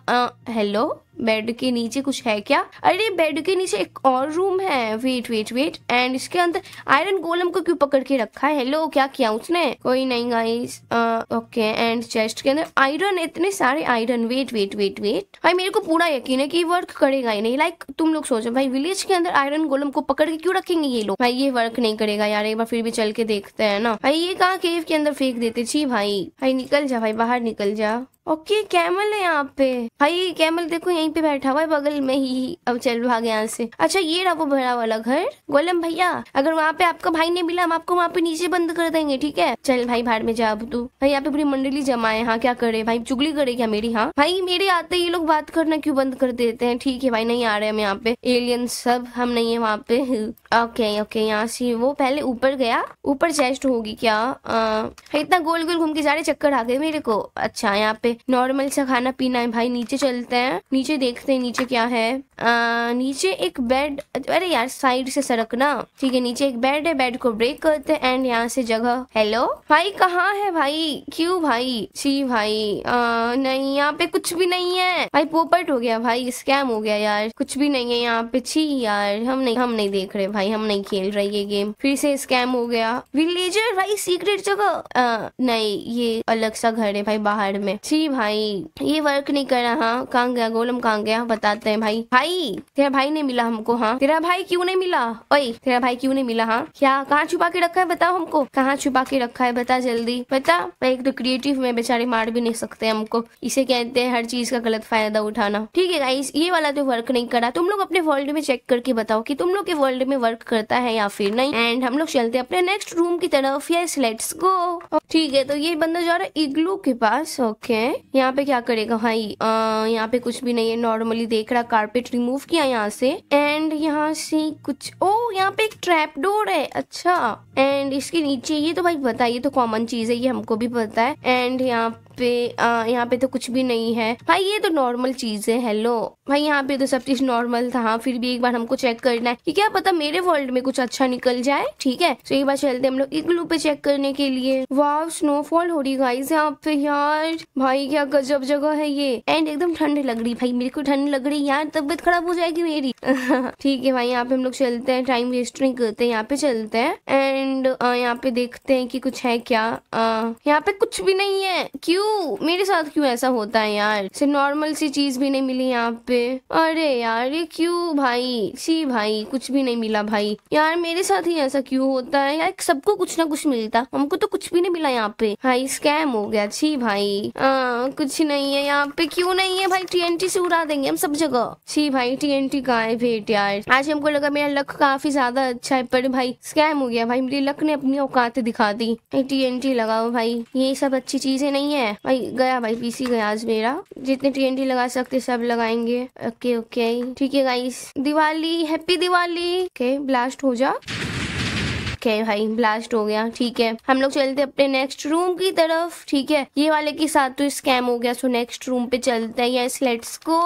हेलो uh, बेड के नीचे कुछ है क्या अरे बेड के नीचे एक और रूम है वेट वेट वेट एंड इसके अंदर आयरन गोलम को क्यों पकड़ के रखा है हेलो क्या किया उसने कोई नहीं गाइस ओके एंड चेस्ट के अंदर आयरन इतने सारे iron wait wait wait wait भाई मेरे को पूरा यकीन है कि वर्क करेगा ही नहीं लाइक तुम लोग सोचो भाई विलेज के अंदर आयरन गोलम को पकड़ के क्यूँ रखेंगे ये लोग भाई ये वर्क नहीं करेगा यार एक बार फिर भी चल के देखते है ना भाई ये कहा केव के अंदर फेंक देते जी भाई भाई निकल जा भाई बाहर निकल जा ओके कैमल है यहाँ पे भाई कैमल देखो यहीं पे बैठा हुआ है बगल में ही अब चल भाग यहाँ से अच्छा ये रहा वो भरा वाला घर गोलम भैया अगर वहाँ पे आपका भाई नहीं मिला हम आपको वहाँ पे नीचे बंद कर देंगे ठीक है चल भाई बाहर में जा अब तू भाई यहाँ पे पूरी मंडली जमा है हाँ क्या करे भाई चुगली करे क्या मेरी हाँ भाई मेरे आते ये लोग बात करना क्यों बंद कर देते हैं ठीक है भाई नहीं आ रहे हम यहाँ पे एलियन सब हम नहीं है वहाँ पे ओके ओके यहाँ से वो पहले ऊपर गया ऊपर चेस्ट होगी क्या इतना गोल गोल घूम के जा रहे चक्कर आ गए मेरे को अच्छा यहाँ पे नॉर्मल सा खाना पीना है भाई नीचे चलते हैं नीचे देखते हैं नीचे क्या है आ, नीचे एक बेड अरे यार साइड से सड़क ना ठीक है नीचे एक बेड है बेड को ब्रेक करते हैं एंड यहाँ से जगह हेलो भाई कहाँ है भाई क्यूँ भाई जी भाई आ, नहीं यहाँ पे कुछ भी नहीं है भाई पोपट हो गया भाई स्कैम हो गया यार कुछ भी नहीं है यहाँ पे छी यार हम नहीं हम नहीं देख रहे भाई हम नहीं खेल रहे ये गेम फिर से स्कैम हो गया विलेजर भाई सीक्रेट जगह नहीं ये अलग सा घर है भाई बाहर में छी जी भाई ये वर्क नहीं कर रहा हाँ कहाँ गया गोलम कहाँ गया बताते हैं भाई भाई तेरा भाई नहीं मिला हमको हाँ तेरा भाई क्यों नहीं मिला ओए तेरा भाई क्यों नहीं मिला हाँ क्या कहाँ छुपा के रखा है बताओ हमको कहाँ छुपा के रखा है बता जल्दी बता एक तो क्रिएटिव में बेचारे मार भी नहीं सकते हमको इसे कहते हैं हर चीज का गलत फायदा उठाना ठीक है भाई ये वाला तो वर्क नहीं करा तुम लोग अपने वर्ल्ड में चेक करके बताओ की तुम लोग के वर्ल्ड में वर्क करता है या फिर नहीं एंड हम लोग चलते अपने नेक्स्ट रूम की तरफ यस लेट्स गो ठीक है तो ये बंदा जा रहा है इग्लू के पास ओके है यहाँ पे क्या करेगा भाई यहाँ पे कुछ भी नहीं है नॉर्मली देख रहा कारपेट रिमूव किया यहाँ से एंड यहाँ से कुछ ओ यहाँ पे एक ट्रैप डोर है अच्छा एंड इसके नीचे ये तो भाई बताइए तो कॉमन चीज है ये हमको भी पता है एंड यहाँ पे आ, यहाँ पे तो कुछ भी नहीं है भाई ये तो नॉर्मल चीज है हेलो भाई यहाँ पे तो सब चीज नॉर्मल था हाँ, फिर भी एक बार हमको चेक करना है कि क्या पता मेरे वर्ल्ड में कुछ अच्छा निकल जाए ठीक है तो एक बार चलते हम लोग इग्लू पे चेक करने के लिए वाह स्नोफॉल हो रही गाइस यहाँ पे यार भाई क्या गजब जगह है ये एंड एकदम ठंड लग रही भाई मेरे को ठंड लग रही यार तबियत खराब हो जाएगी मेरी ठीक है भाई यहाँ पे हम लोग चलते हैं टाइम वेस्ट नहीं करते यहाँ पे चलते हैं एंड यहाँ पे देखते हैं कि कुछ है क्या यहाँ पे कुछ भी नहीं है क्यों क्यों मेरे साथ क्यों ऐसा होता है यार से नॉर्मल सी चीज भी नहीं मिली यहाँ पे अरे यार ये क्यों भाई सी भाई कुछ भी नहीं मिला भाई यार मेरे साथ ही ऐसा क्यों होता है यार सबको कुछ ना कुछ मिलता हमको तो कुछ भी नहीं मिला यहाँ पे भाई स्कैम हो गया छी भाई आ, कुछ नहीं है यहाँ पे क्यों नहीं है भाई टी से उड़ा देंगे हम सब जगह छी भाई टी कहाँ है भेट यार आज हमको लगा मेरा लक काफी ज्यादा अच्छा है पर भाई स्कैम हो गया भाई मेरी लक ने अपनी औकात दिखा दी टी एन लगाओ भाई ये सब अच्छी चीजें नहीं है है भाई गया भाई पीसी गया आज मेरा जितने टीएनटी लगा सकते सब लगाएंगे ओके ओके ठीक है guys Diwali happy Diwali okay blast हो जा है भाई ब्लास्ट हो गया ठीक है हम लोग चलते अपने नेक्स्ट रूम की तरफ ठीक है ये वाले के साथ तो स्कैम हो गया सो नेक्स्ट रूम पे चलते हैं यस लेट्स को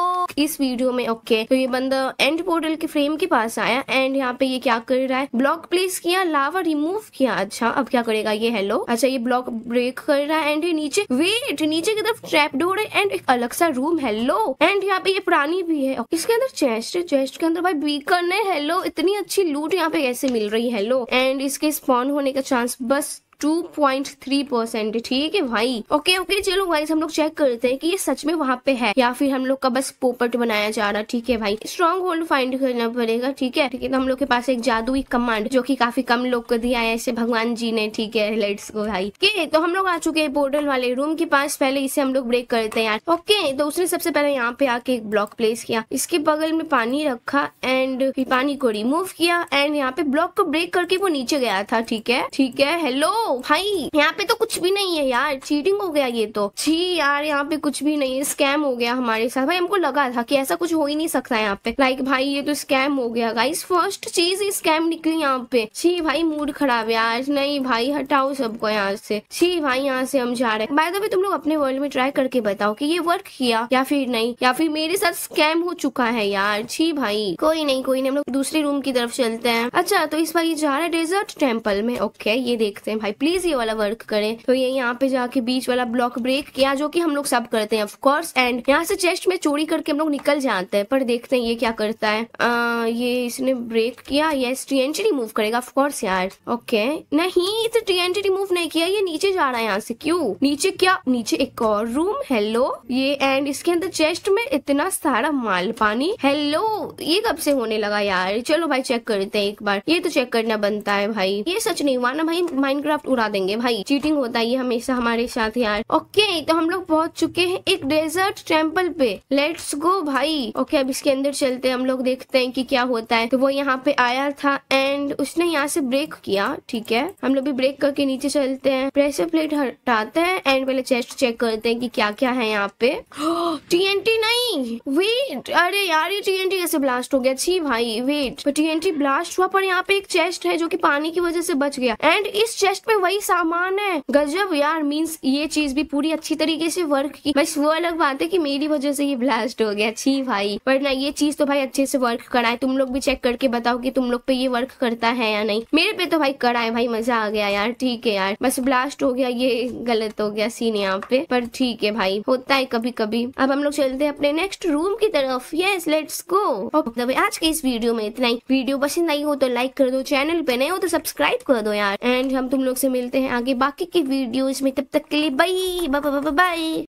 इस वीडियो में ओके तो ये बंदा एंड पोर्टल के फ्रेम के पास आया एंड यहाँ पे ये क्या कर रहा है ब्लॉक प्लेस किया लावा रिमूव किया अच्छा अब क्या करेगा ये हेलो अच्छा ये ब्लॉक ब्रेक कर रहा है एंड ये नीचे वेट नीचे की तरफ ट्रैप डोर है एंड एक अलग सा रूम हेलो एंड यहाँ पे ये पुरानी भी है इसके अंदर चेस्ट है चेस्ट के अंदर भाई बीकर ने हेलो इतनी अच्छी लूट यहाँ पे कैसे मिल रही है हेलो एंड इसके स्पॉन होने का चांस बस 2.3 परसेंट ठीक है भाई ओके ओके चलो गाइस हम लोग चेक करते हैं कि ये सच में वहाँ पे है या फिर हम लोग का बस पोपट बनाया जा रहा ठीक है भाई स्ट्रॉन्ग होल्ड फाइंड करना पड़ेगा ठीक है ठीक है तो हम लोग के पास एक जादुई कमांड जो की काफी कम लोग को दिया है ऐसे भगवान जी ने ठीक है लेट्स गो भाई के तो हम लोग आ चुके हैं पोर्टल वाले रूम के पास पहले इसे हम लोग ब्रेक करते हैं यार ओके तो उसने सबसे पहले यहाँ पे आके एक ब्लॉक प्लेस किया इसके बगल में पानी रखा एंड पानी को रिमूव किया एंड यहाँ पे ब्लॉक को ब्रेक करके वो नीचे गया था ठीक है ठीक है हेलो भाई यहाँ पे तो कुछ भी नहीं है यार चीटिंग हो गया ये तो छी यार यहाँ पे कुछ भी नहीं है स्कैम हो गया हमारे साथ भाई हमको लगा था कि ऐसा कुछ हो ही नहीं सकता यहाँ पे लाइक भाई ये तो स्कैम हो गया गाइस फर्स्ट चीज ही स्कैम निकली यहाँ पे छी भाई मूड खराब यार नहीं भाई हटाओ सबको यहाँ से छी भाई यहाँ से हम जा रहे हैं बाय द वे तुम लोग अपने वर्ल्ड में ट्राई करके बताओ की ये वर्क किया या फिर नहीं या फिर मेरे साथ स्कैम हो चुका है यार छी भाई कोई नहीं कोई नहीं हम लोग दूसरे रूम की तरफ चलते हैं अच्छा तो इस बार ये जा रहा है डेजर्ट टेम्पल में ओके ये देखते हैं भाई प्लीज ये वाला वर्क करें तो ये यहाँ पे जाके बीच वाला ब्लॉक ब्रेक किया जो कि हम लोग सब करते हैं ऑफकोर्स एंड यहाँ से चेस्ट में चोरी करके हम लोग निकल जाते हैं पर देखते हैं ये क्या करता है आ, ये इसने ब्रेक किया ये टीएनटी रिमूव करेगा ऑफकोर्स यार ओके नहीं इसे टीएनटी रिमूव नहीं किया ये नीचे जा रहा है यहाँ से क्यूँ नीचे क्या नीचे एक और रूम हेलो ये एंड इसके अंदर चेस्ट में इतना सारा माल पानी हेलो ये कब से होने लगा यार चलो भाई चेक करते हैं एक बार ये तो चेक करना बनता है भाई ये सच नहीं हुआ ना भाई माइंड साथ उड़ा देंगे भाई चीटिंग होता है हमेशा हमारे साथ यार ओके तो हम लोग पहुंच चुके हैं एक डेजर्ट टेम्पल पे लेट्स गो भाई ओके अब इसके अंदर चलते हम लोग देखते हैं कि क्या होता है तो वो यहाँ पे आया था एंड उसने यहाँ से ब्रेक किया ठीक है हम लोग भी ब्रेक करके नीचे चलते हैं प्रेशर प्लेट हटाते हैं एंड पहले चेस्ट चेक करते हैं कि क्या क्या है यहाँ पे टीएनटी नहीं वेट अरे यार ये टीएनटी कैसे ब्लास्ट हो गया छी भाई वेट टीएनटी ब्लास्ट हुआ पर यहाँ पे एक चेस्ट है जो की पानी की वजह से बच गया एंड इस चेस्ट पे पे वही सामान है गजब यार मीन्स ये चीज भी पूरी अच्छी तरीके से वर्क की बस वो अलग बात है की मेरी वजह से ये ब्लास्ट हो गया छी भाई पर ना ये चीज तो भाई अच्छे से वर्क कराए तुम लोग भी चेक करके बताओ की तुम लोग पे ये वर्क करता है या नहीं मेरे पे तो भाई कराए भाई मजा आ गया यार ठीक है यार बस ब्लास्ट हो गया ये गलत हो गया सीन यहाँ पे पर ठीक है भाई होता है कभी कभी अब हम लोग चलते हैं अपने नेक्स्ट रूम की तरफ यस लेट्स गो आज के इस वीडियो में इतना ही वीडियो पसंद आई हो तो लाइक कर दो चैनल पे नहीं हो तो सब्सक्राइब कर दो यार एंड हम तुम लोग आपसे मिलते हैं आगे बाकी के वीडियोज में तब तक के लिए बाई बाय